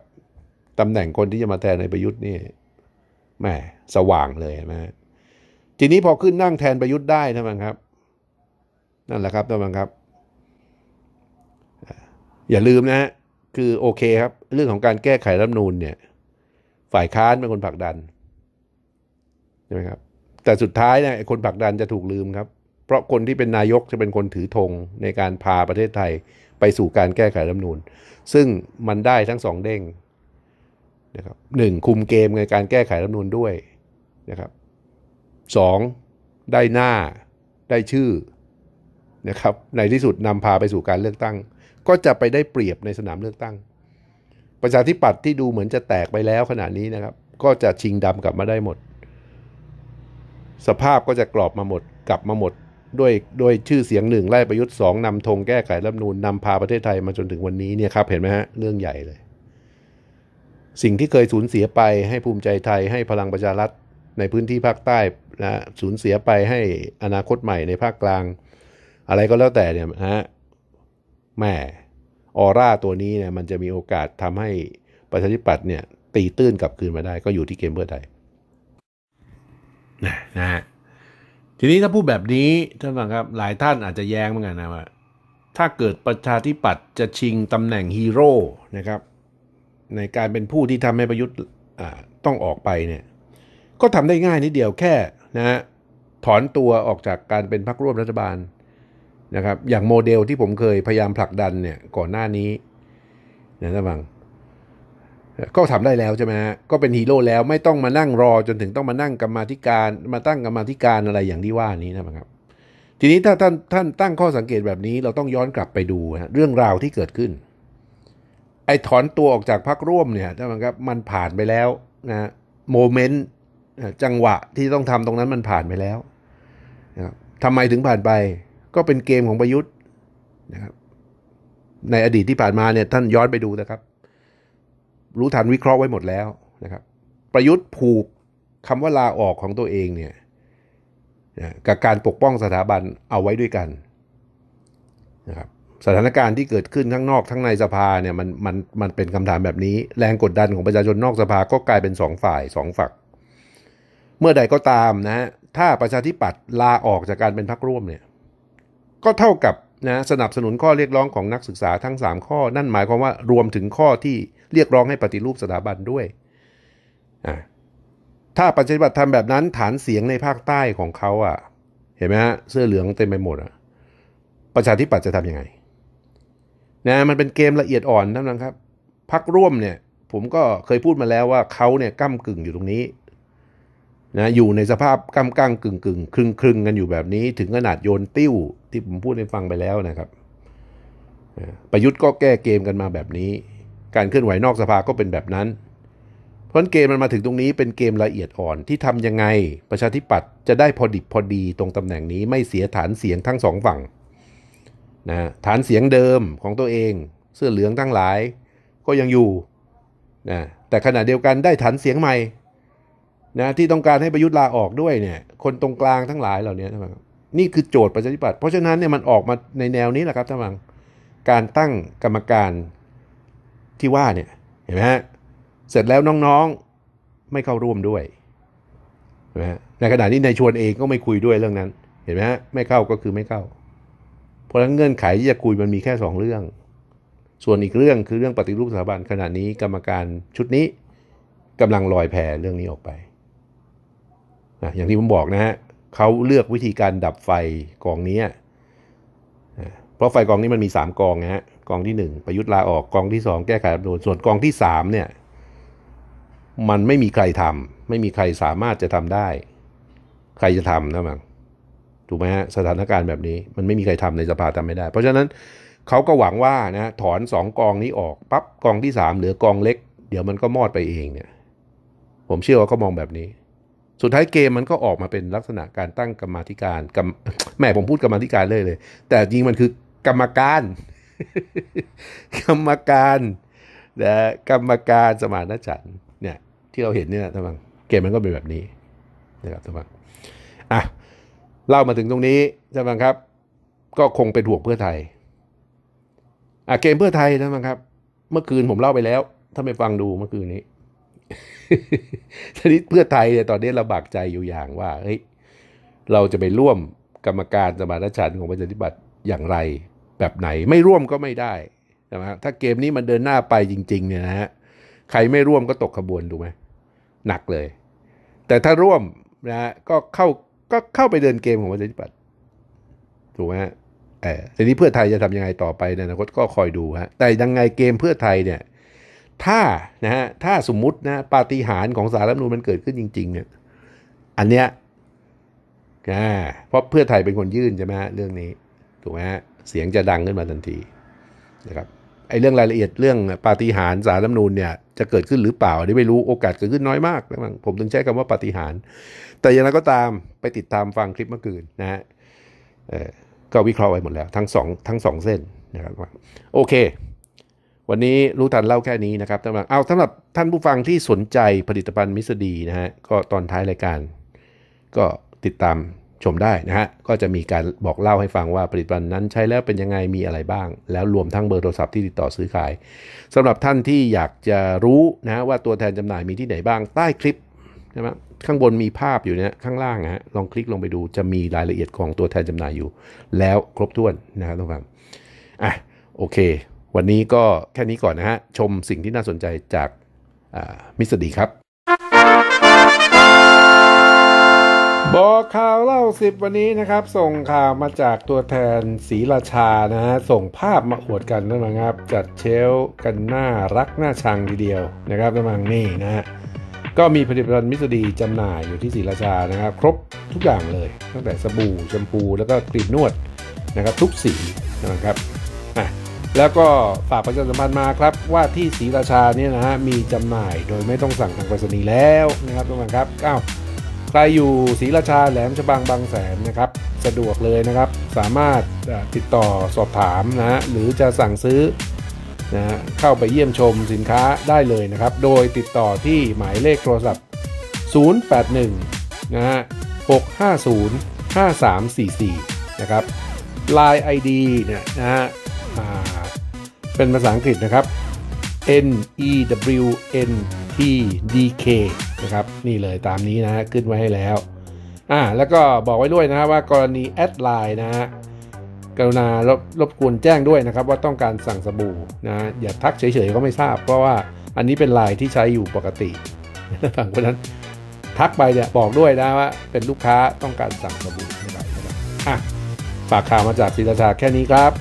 ตำแหน่งคนที่จะมาแทนในประยุทธ์นี่แหมสว่างเลยนะทีนี้พอขึ้นนั่งแทนประยุทธ์ได้ท่านผู้ชมครับ นั่นแหละครับท่านผู้ชมครับ อย่าลืมนะฮะคือโอเคครับ เรื่องของการแก้ไขรัฐนูลเนี่ย ฝ่ายค้านเป็นคนผลักดันใช่ไหมครับแต่สุดท้ายเนี่ยคนผลักดันจะถูกลืมครับ เพราะคนที่เป็นนายกจะเป็นคนถือธง ในการพาประเทศไทยไปสู่การแก้ไขรัฐนูลซึ่งมันได้ทั้งสองเด้งนะครับหนึ่งคุมเกมในการแก้ไขรัฐนูลด้วย นะครับ 2. ได้หน้าได้ชื่อนะครับในที่สุดนำพาไปสู่การเลือกตั้ง ก็จะไปได้เปรียบในสนามเลือกตั้ง ประชาธิปัตย์ที่ดูเหมือนจะแตกไปแล้วขนาดนี้นะครับ ก็จะชิงดำกลับมาได้หมด สภาพก็จะกรอบมาหมด กลับมาหมดด้วยด้วยชื่อเสียงหนึ่งไล่ประยุทธ์สองนำธงแก้ไขรัฐนูนนำพาประเทศไทยมาจนถึงวันนี้เนี่ยครับเห็นไหมฮะเรื่องใหญ่เลย สิ่งที่เคยสูญเสียไปให้ภูมิใจไทยให้พลังประชารัฐในพื้นที่ภาคใต้ นะสูญเสียไปให้อนาคตใหม่ในภาคกลาง อะไรก็แล้วแต่เนี่ยนะฮะแม่ ออร่าตัวนี้เนี่ย มันจะมีโอกาสทำให้ประชาธิปัตย์เนี่ย ตีตื้นกลับคืนมาได้ ก็อยู่ที่เกมเพื่อไทยนะฮะทีนี้ถ้าพูดแบบนี้ท่านฟังครับ หลายท่านอาจจะแย้งเหมือนกันนะว่าถ้าเกิดประชาธิปัตย์จะชิงตำแหน่งฮีโร่นะครับ ในการเป็นผู้ที่ทำให้ประยุทธ์ต้องออกไปเนี่ยก็ทำได้ง่ายนิดเดียวแค่นะถอนตัวออกจากการเป็นพรรคร่วมรัฐบาล นะครับ อย่างโมเดลที่ผมเคยพยายามผลักดันเนี่ยก่อนหน้านี้นะท่านฟังก็ทำได้แล้วใช่ไหมฮะก็เป็นฮีโร่แล้ว ไม่ต้องมานั่งรอจนถึงต้องมานั่งกรรมธิการ มาตั้งกรรมธิการอะไรอย่างที่ว่านี้นะครับ ทีนี้ถ้าท่านท่านตั้งข้อสังเกตแบบนี้ เราต้องย้อนกลับไปดูนะเรื่องราวที่เกิดขึ้น ไอ้ถอนตัวออกจากพรรคร่วมเนี่ยท่านครับมันผ่านไปแล้วนะโมเมนต์จังหวะที่ต้องทำตรงนั้นมันผ่านไปแล้วนะครับทำไมถึงผ่านไป ก็เป็นเกมของประยุทธ์นะครับ ในอดีตที่ผ่านมาเนี่ย ท่านย้อนไปดูนะครับ รู้ทันวิเคราะห์ไว้หมดแล้วนะครับ ประยุทธ์ผูกคำว่าลาออกของตัวเองเนี่ยกับการปกป้องสถาบันเอาไว้ด้วยกันนะครับ สถานการณ์ที่เกิดขึ้นทั้งนอกทั้งในสภาเนี่ยมันมันมันเป็นคำถามแบบนี้แรงกดดันของประชาชนนอกสภา ก็กลายเป็น2ฝ่าย2ฝักเมื่อใดก็ตามนะถ้าประชาธิปัตย์ลาออกจากการเป็นพรรคร่วมเนี่ย ก็เท่ากับนะสนับสนุนข้อเรียกร้องของนักศึกษาทั้ง3 ข้อ นั่นหมายความว่ารวมถึงข้อที่เรียกร้องให้ปฏิรูปสถาบันด้วยาถ้าปฏิบัติทำแบบนั้นฐานเสียงในภาคใต้ของเขาอ่ะ เห็นไหมฮะเสื้อเหลืองเต็มไปหมดอ่ะ ประชาธิปัตย์จะทํำยังไงนะมันเป็นเกมละเอียดอ่อนนั่นนะครับพักร่วมเนี่ย ผมก็เคยพูดมาแล้วว่าเขาเนี่ยก้ากึ่งอยู่ตรงนี้นะอยู่ในสภาพก้ำกัางกึ่งกึ่งครึ่งครึ่งกันอยู่แบบนี้ถึงขนาดโยนติ้วที่ผมพูดให้ฟังไปแล้วนะครับ ประยุทธ์ก็แก้เกมกันมาแบบนี้ การเคลื่อนไหวนอกสภาก็เป็นแบบนั้น เพราะเกมมันมาถึงตรงนี้เป็นเกมละเอียดอ่อนที่ทำยังไงประชาธิปัตย์จะได้พอดิบพอดีตรงตำแหน่งนี้ไม่เสียฐานเสียงทั้งสองฝั่งนะฐานเสียงเดิมของตัวเองเสื้อเหลืองทั้งหลาย ก็ยังอยู่นะแต่ขณะเดียวกันได้ฐานเสียงใหม่นะที่ต้องการให้ประยุทธ์ลาออกด้วยเนี่ย คนตรงกลางทั้งหลายเหล่านี้ท่านฟังนี่คือโจทย์ประชาธิปัตย์เพราะฉะนั้นเนี่ยมันออกมาในแนวนี้แหละครับท่านฟังการตั้งกรรมการที่ว่าเนี่ย เห็นไหมฮะเสร็จแล้วน้องๆไม่เข้าร่วมด้วย เห็นไหมฮะในขณะนี้นายชวนเองก็ไม่คุยด้วยเรื่องนั้น เห็นไหมฮะไม่เข้าก็คือไม่เข้า เพราะฉะนั้นเงื่อนไขที่จะคุยมันมีแค่ 2 เรื่อง ส่วนอีกเรื่องคือเรื่องปฏิรูปสถาบันขณะนี้กรรมการชุดนี้ กำลังลอยแพเรื่องนี้ออกไปนะอย่างที่ผมบอกนะฮะเขาเลือกวิธีการดับไฟกองนี้เพราะไฟกองนี้มันมี3กองนะฮะกองที่1ประยุทธ์ลาออกกองที่2แก้ไขรัฐมนูลส่วนกองที่3เนี่ย มันไม่มีใครทำ ไม่มีใครสามารถจะทำได้ ใครจะทำนะมั้งถูกไหมฮะสถานการณ์แบบนี้ มันไม่มีใครทำในสภาทำไม่ได้ เพราะฉะนั้นเขาก็หวังว่านะ ถอนสองกองนี้ออกปั๊บกองที่สามเหลือกองเล็ก เดี๋ยวมันก็มอดไปเองเนี่ย ผมเชื่อว่าเขามองแบบนี้สุดท้ายเกมมันก็ออกมาเป็นลักษณะการตั้งกรรมธิการกรบแม่ผมพูดกรรมธิการเลยเลยแต่จริงมันคือ กรรมการ กรรมการนะกรรมการสมานฉันเนี่ย ที่เราเห็นเนี่ยท่านฟังเกมมันก็เป็นแบบนี้นะครับท่านฟังอ่ะเล่ามาถึงตรงนี้ท่านฟังครับ ก็คงเป็นห่วงเพื่อไทยอ่ะเกมเพื่อไทยท่านฟังครับ เมื่อคืนผมเล่าไปแล้ว ถ้าไม่ฟังดูเมื่อคืนนี้ทีนี้เพื่อไทยเนี่ยตอนนี้ลำบากใจอยู่อย่างว่าเฮ้ยเราจะไปร่วมกรรมการสมานฉันท์ของประชาธิปัตย์อย่างไร แบบไหนไม่ร่วมก็ไม่ได้ใช่ไหมถ้าเกมนี้มันเดินหน้าไปจริง ๆ เนี่ยนะฮะ ใครไม่ร่วมก็ตกขบวนดูไหมหนักเลย แต่ถ้าร่วมนะก็เข้าก็เข้าไปเดินเกมของประชาธิปัตย์ถูกไหมเออทีนี้เพื่อไทยจะทำยังไงต่อไปในอนาคตก็คอยดูฮะแต่ยังไงเกมเพื่อไทยเนี่ยถ้านะฮะถ้าสมมุตินะปาฏิหาริย์ของสารรัฐมนูลมันเกิดขึ้นจริง ๆ เนี่ย อันเนี้ยเพราะเพื่อไทยเป็นคนยื่นใช่ไหมเรื่องนี้ถูกไหมฮะเสียงจะดังขึ้นมาทันทีนะครับไอ้เรื่องรายละเอียดเรื่อง ปาฏิหาริย์สารรัฐนูลเนี่ย จะเกิดขึ้นหรือเปล่าอี้ไม่รู้โอกาสเกิดขึ้นน้อยมากนะรับผมถึงใช้คำว่าปาฏิหาริย์แต่อย่างไรก็ตามไปติดตามฟังคลิปเมื่อคืนนะฮะก็วิเคราะห์ไว้หมดแล้ว ทั้งสองทั้งสองเส้นนะครับโอเควันนี้รู้ทันเล่าแค่นี้นะครับทผู้ฟังเอาสำหรับท่านผู้ฟังที่สนใจผลิตภัณฑ์มิสดีนะฮะก็ตอนท้ายรายการก็ติดตามชมได้นะฮะก็จะมีการบอกเล่าให้ฟังว่า ผลิตภัณฑ์นั้นใช้แล้วเป็นยังไงมีอะไรบ้าง แล้วรวมทั้งเบอร์โทรศัพท์ที่ติดต่อซื้อขาย สำหรับท่านที่อยากจะรู้นะว่าตัวแทนจำหน่ายมีที่ไหนบ้างใต้คลิปใช่ไหมข้างบนมีภาพอยู่เนี่ยข้างล่างฮะลองคลิกลงไปดูจะมีรายละเอียดของตัวแทนจำหน่ายอยู่ แล้วครบถ้วนนะครับทุกท่านอ่ะโอเควันนี้ก็แค่นี้ก่อนนะฮะ ชมสิ่งที่น่าสนใจจากมิสดีครับ บอกข่าวเล่าสิบวันนี้นะครับ ส่งข่าวมาจากตัวแทนศรีราชานะฮะ ส่งภาพมาอวดกันนะครับ จัดเชลกันน่ารักน่าชังทีเดียวนะครับกำลังนี่นะฮะ ก็มีผลิตภัณฑ์มิสดีจำหน่ายอยู่ที่ศรีราชานะครับ ครบทุกอย่างเลย ตั้งแต่สบู่แชมพูแล้วก็ครีมนวดนะครับ ทุกสีนะครับ อ่ะแล้วก็ฝากประชาสัมพันธ์มาครับ ว่าที่ศรีราชาเนี่ยนะฮะมีจำหน่ายโดยไม่ต้องสั่งทางไปรษณีย์แล้วนะครับทุกานครับอ้าวใครอยู่ศรีราชาแหลมฉบังบางแสนนะครับสะดวกเลยนะครับ สามารถติดต่อสอบถามนะฮะหรือจะสั่งซื้อนะเข้าไปเยี่ยมชมสินค้าได้เลยนะครับ โดยติดต่อที่หมายเลขโทรศัพท์ 081นะฮะ650 5344นะครับ l ล n e ID เนี่ยนะฮะเป็นภาษาอังกฤษนะครับ N E W N T D K นะครับนี่เลยตามนี้นะขึ้นไว้ให้แล้วอ่าแล้วก็บอกไว้ด้วยนะว่ากรณีแอดไลน์นะฮะกรุณาลบรบกวนแจ้งด้วยนะครับ ว่าต้องการสั่งสบู่นะอย่าทักเฉยๆก็ไม่ทราบ เพราะว่าอันนี้เป็นไลน์ที่ใช้อยู่ปกติฝั่งเพราะนั้นทักไปเนี่ยบอกด้วยนะว่า เป็นลูกค้าต้องการสั่งสบู่อะไรอะไรอ่ะฝากข่าวมาจากศิราชาแค่นี้ครับ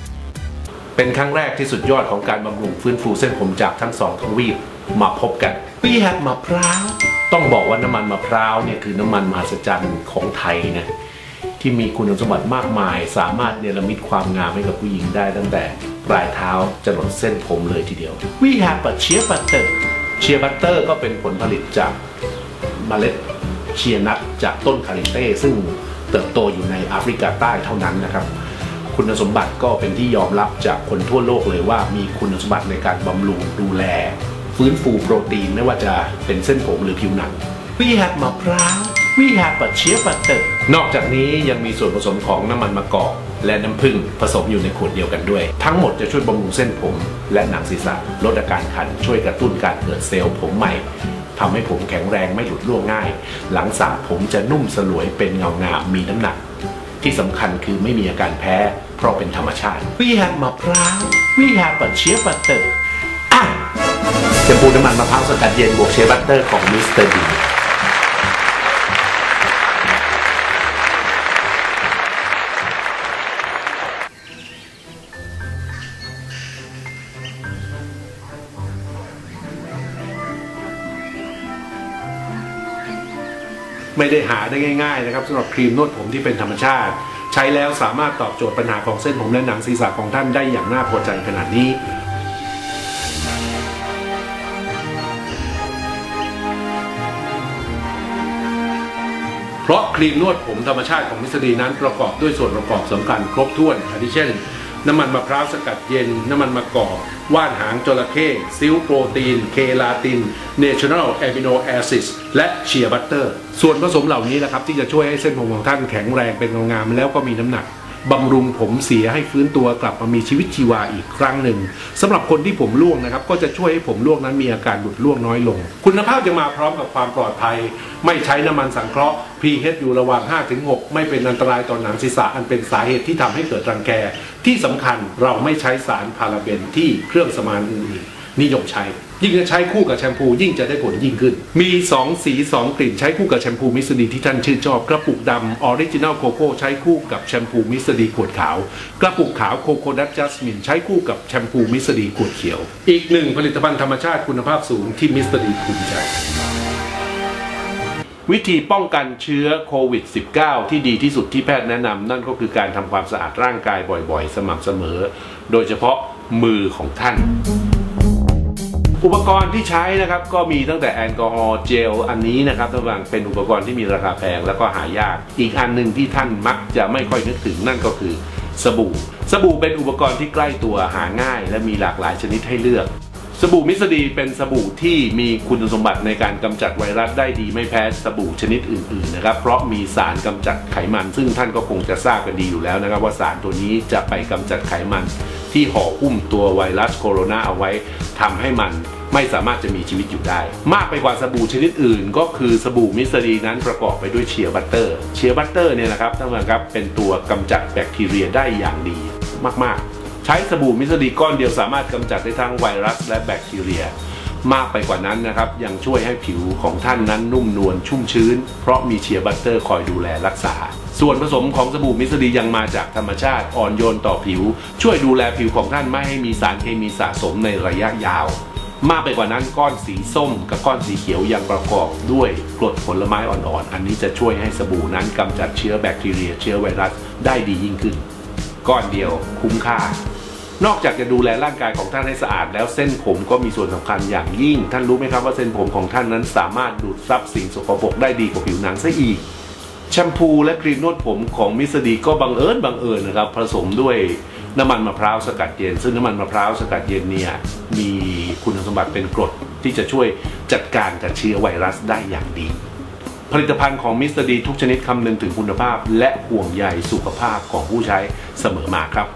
เป็นครั้งแรกที่สุดยอดของการบำรุงฟื้นฟูเส้นผมจากทั้งสองทวีปมาพบกันปีฮกมะพร้าวต้องบอกว่าน้ำมันมะพร้าวเนี่ยคือน้ำมันมหัศจรรย์ของไทยนะที่มีคุณสมบัติมากมายสามารถเนรมิตความงามให้กับผู้หญิงได้ตั้งแต่ปลายเท้าจนดเส้นผมเลยทีเดียววิฮาปัเชียบัตเตอร์เชียบัตเตอร์ก็เป็นผลผลิตจากเมล็ดเชียนัทจากต้นคาริเต้ซึ่งเติบโตอยู่ในแอฟริกาใต้เท่านั้นนะครับคุณสมบัติก็เป็นที่ยอมรับจากคนทั่วโลกเลยว่ามีคุณสมบัติในการบำรุงดูแล ฟื้นฟูโปรตีนไม่ว่าจะเป็นเส้นผมหรือผิวหนังวิหัดมะพร้าววิหัดปัดเชียปัดเตอร์นอกจากนี้ยังมีส่วนผสมของน้ำมันมะกอกและน้ำผึ้งผสมอยู่ในขวดเดียวกันด้วย ทั้งหมดจะช่วยบำรุงเส้นผมและหนังศีรษะลดอาการคันช่วยกระตุ้นการเกิดเซลล์ผมใหม่ทำให้ผมแข็งแรงไม่หลุดร่วงง่าย หลังสระผมจะนุ่มสลวยเป็นเงางามมีน้ำหนักที่สำคัญคือไม่มีอาการแพ้เพราะเป็นธรรมชาติ วิหา v มะพร้าววิหาม e ปัดเชียปัดเตอร์ อ่ะจะปูน้ำมันมะพร้าวสกัดเย็นบวกเชียบัตเตอร์ของมิสเตอร์ดีไม่ได้หาได้ง่าย ๆ นะครับสำหรับครีมนวดผมที่เป็นธรรมชาติ ใช้แล้วสามารถตอบโจทย์ปัญหาของเส้นผมและหนังศีรษะของท่านได้อย่างน่าพอใจขนาดนี้ เพราะครีมนวดผมธรรมชาติของมิสดีนั้น ประกอบด้วยส่วนประกอบสำคัญครบถ้วนอาทิเช่นน้ำมันมะพร้าวสกัดเย็น น้ำมันมะกอก ว่านหางจระเข้ ซิลโปรตีน เคลาตินเนชอรัลแอมิโนแอซิสและเชียร์บัตเตอร์ ส่วนผสมเหล่านี้นะครับ ที่จะช่วยให้เส้นผมของท่านแข็งแรงเป็นงามแล้วก็มีน้ำหนักบำรุงผมเสียให้ฟื้นตัวกลับมามีชีวิตชีวาอีกครั้งหนึ่ง สำหรับคนที่ผมร่วงนะครับ ก็จะช่วยให้ผมร่วงนั้นมีอาการหลุดร่วงน้อยลง คุณภาพจะมาพร้อมกับความปลอดภัย ไม่ใช้น้ำมันสังเคราะห์ pH อยู่ระหว่าง5-6ไม่เป็นอันตรายต่อหนังศีรษะอันเป็นสาเหตุที่ทำให้เกิดรังแก ที่สำคัญเราไม่ใช้สารพาราเบนที่เครื่องสมานอื่นนิยมใช้ยิ่งจะใช้คู่กับแชมพูยิ่งจะได้ผลยิ่งขึ้น มี2สี2กลิ่น ใช้คู่กับแชมพูมิสดี ที่ท่านชื่นชอบกระปุกดำออริจินัลโคโค่ใช้คู่กับแชมพู มิสดีขวดขาว กระปุกขาวโคโคนัทจัสมินใช้คู่กับแชมพู มิสดี ขวด เขียว อีกหนึ่งผลิตภัณฑ์ธรรมชาติคุณภาพสูงที่มิสดีภูมิใจวิธีป้องกันเชื้อโควิด -19 ที่ดีที่สุดที่แพทย์แนะนำนั่นก็คือการทำความสะอาดร่างกายบ่อย ๆ สม่ำเสมอ โดยเฉพาะมือของท่านอุปกรณ์ที่ใช้นะครับก็มีตั้งแต่แอลกอฮอล์เจลอันนี้นะครับท่านผู้ฟังเป็นอุปกรณ์ที่มีราคาแพงแล้วก็หายาก อีกอันหนึ่งที่ท่านมักจะไม่ค่อยนึกถึงนั่นก็คือ สบู่ สบู่เป็นอุปกรณ์ที่ใกล้ตัวหาง่ายและมีหลากหลายชนิดให้เลือก สบู่มิสดีเป็นสบู่ที่มีคุณสมบัติในการกำจัดไวรัสได้ดีไม่แพ้ สบู่ชนิดอื่นๆนะครับเพราะมีสารกำจัดไขมัน ซึ่งท่านก็คงจะทราบกันดีอยู่แล้วนะครับ ว่าสารตัวนี้จะไปกำจัดไขมัน ที่ห่อหุ้มตัวไวรัสโคโรนาเอาไว้ทำให้มันไม่สามารถจะมีชีวิตอยู่ได้ มากไปกว่าสบู่ชนิดอื่น ก็คือสบู่มิสรีนั้นประกอบไปด้วยเชียร์บัตเตอร์ เชียร์บัตเตอร์เนี่ยนะครับท่านผู้ชมครับเป็นตัวกำจัดแบคทีเรียได้อย่างดี มากๆ ใช้สบู่มิสรีก้อนเดียวสามารถกำจัดได้ทั้งไวรัส และแบคทีเรีย มากไปกว่านั้นนะครับยังช่วยให้ผิวของท่านนั้นนุ่มนวลชุ่มชื้นเพราะมีเชียร์บัตเตอร์คอยดูแลรักษา ส่วนผสมของสบู่มิสดียังมาจากธรรมชาติอ่อนโยนต่อผิว ช่วยดูแลผิวของท่านไม่ให้มีสารเคมีสะสมในระยะยาวมากไปกว่านั้นก้อนสีส้มกับก้อนสีเขียว ยังประกอบด้วยกรดผลไม้อ่อนๆอันนี้จะช่วยให้สบู่นั้นกำจัดเชื้อแบคทีเรีย เชื้อไวรัสได้ดียิ่งขึ้น ก้อนเดียวคุ้มค่านอกจากจะดูแลร่างกายของท่านให้สะอาดแล้วเส้นผมก็มีส่วนสำคัญอย่างยิ่ง ท่านรู้ไหมครับว่าเส้นผมของท่านนั้นสามารถดูดซับสิ่งสกปรกได้ดีกว่าผิวหนังซะอีกแชมพูและครีมนวดผมของมิสดีก็บังเอิญบังเอิญนะครับ ผสมด้วย น้ำมันมะพร้าวสกัดเย็น ซึ่งน้ำมันมะพร้าวสกัดเย็นเนี่ยมีคุณสมบัติเป็นกรดที่จะช่วยจัดการกับเชื้อไวรัสได้อย่างดี ผลิตภัณฑ์ของมิสเตอร์ดีทุกชนิดคำนึงถึงคุณภาพ และห่วงใยสุขภาพของผู้ใช้เสมอมาครับ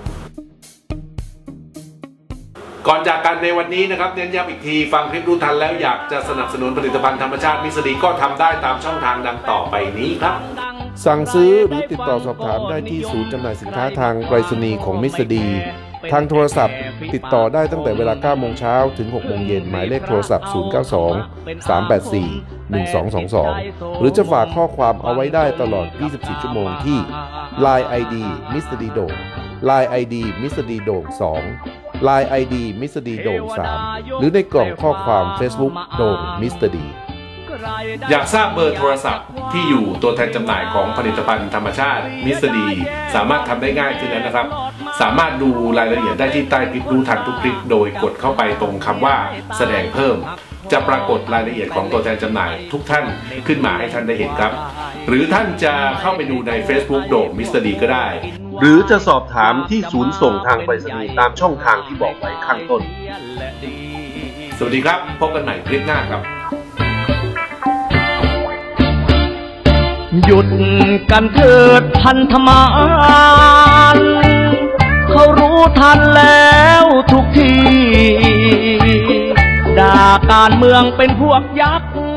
ก่อนจากกันในวันนี้นะครับ เน้นย้ำอีกทีฟังคลิปรู้ทัน แล้วอยากจะสนับสนุนผลิตภัณฑ์ธรรมชาติมิสเตอร์ดี ก็ทำได้ตามช่องทางดังต่อไปนี้ครับ สั่งซื้อหรือติดต่อสอบถามได้ที่ศูนย์จำหน่ายสินค้าทางไปรษณีย์ของมิสเตอดีทางโทรศัพท์ติดต่อได้ตั้งแต่เวลา9โมงเช้าถึง 6 โมงเย็นหมายเลขโทรศัพท์ 092 384 1222 หรือจะฝากข้อความเอาไว้ได้ตลอด 24 ชั่วโมงที่ Line ID Mr. d โด่ง Line ID Mr. d โด่ง2 Line ID Mr. d โด่ง 3 หรือในกล่องข้อความ Facebook โด่ง Mr. D อยากทราบเบอร์โทรศัพท์ที่อยู่ตัวแทนจำหน่ายของผลิตภัณฑ์ธรรมชาติมิสดีสามารถทำได้ง่ายขึ้นแล้วนะครับ สามารถดูรายละเอียดได้ที่ใต้คลิปดูทันทุกคลิป โดยกดเข้าไปตรงคำว่า แสดงเพิ่ม จะปรากฏรายละเอียดของตัวแทนจำหน่ายทุกท่านขึ้นมาให้ท่านได้เห็นครับ หรือท่านจะเข้าไปดูใน Facebook โดมมิสดีก็ได้ หรือจะสอบถามที่ศูนย์ส่งทางไปรษณีย์ตามช่องทางที่บอกไว้ข้างต้น สวัสดีครับ พบกันใหม่คลิปหน้าครับหยุดกันเถิดพันธมาน เขารู้ทันแล้วทุกทีด่าการเมืองเป็นพวกยักษ์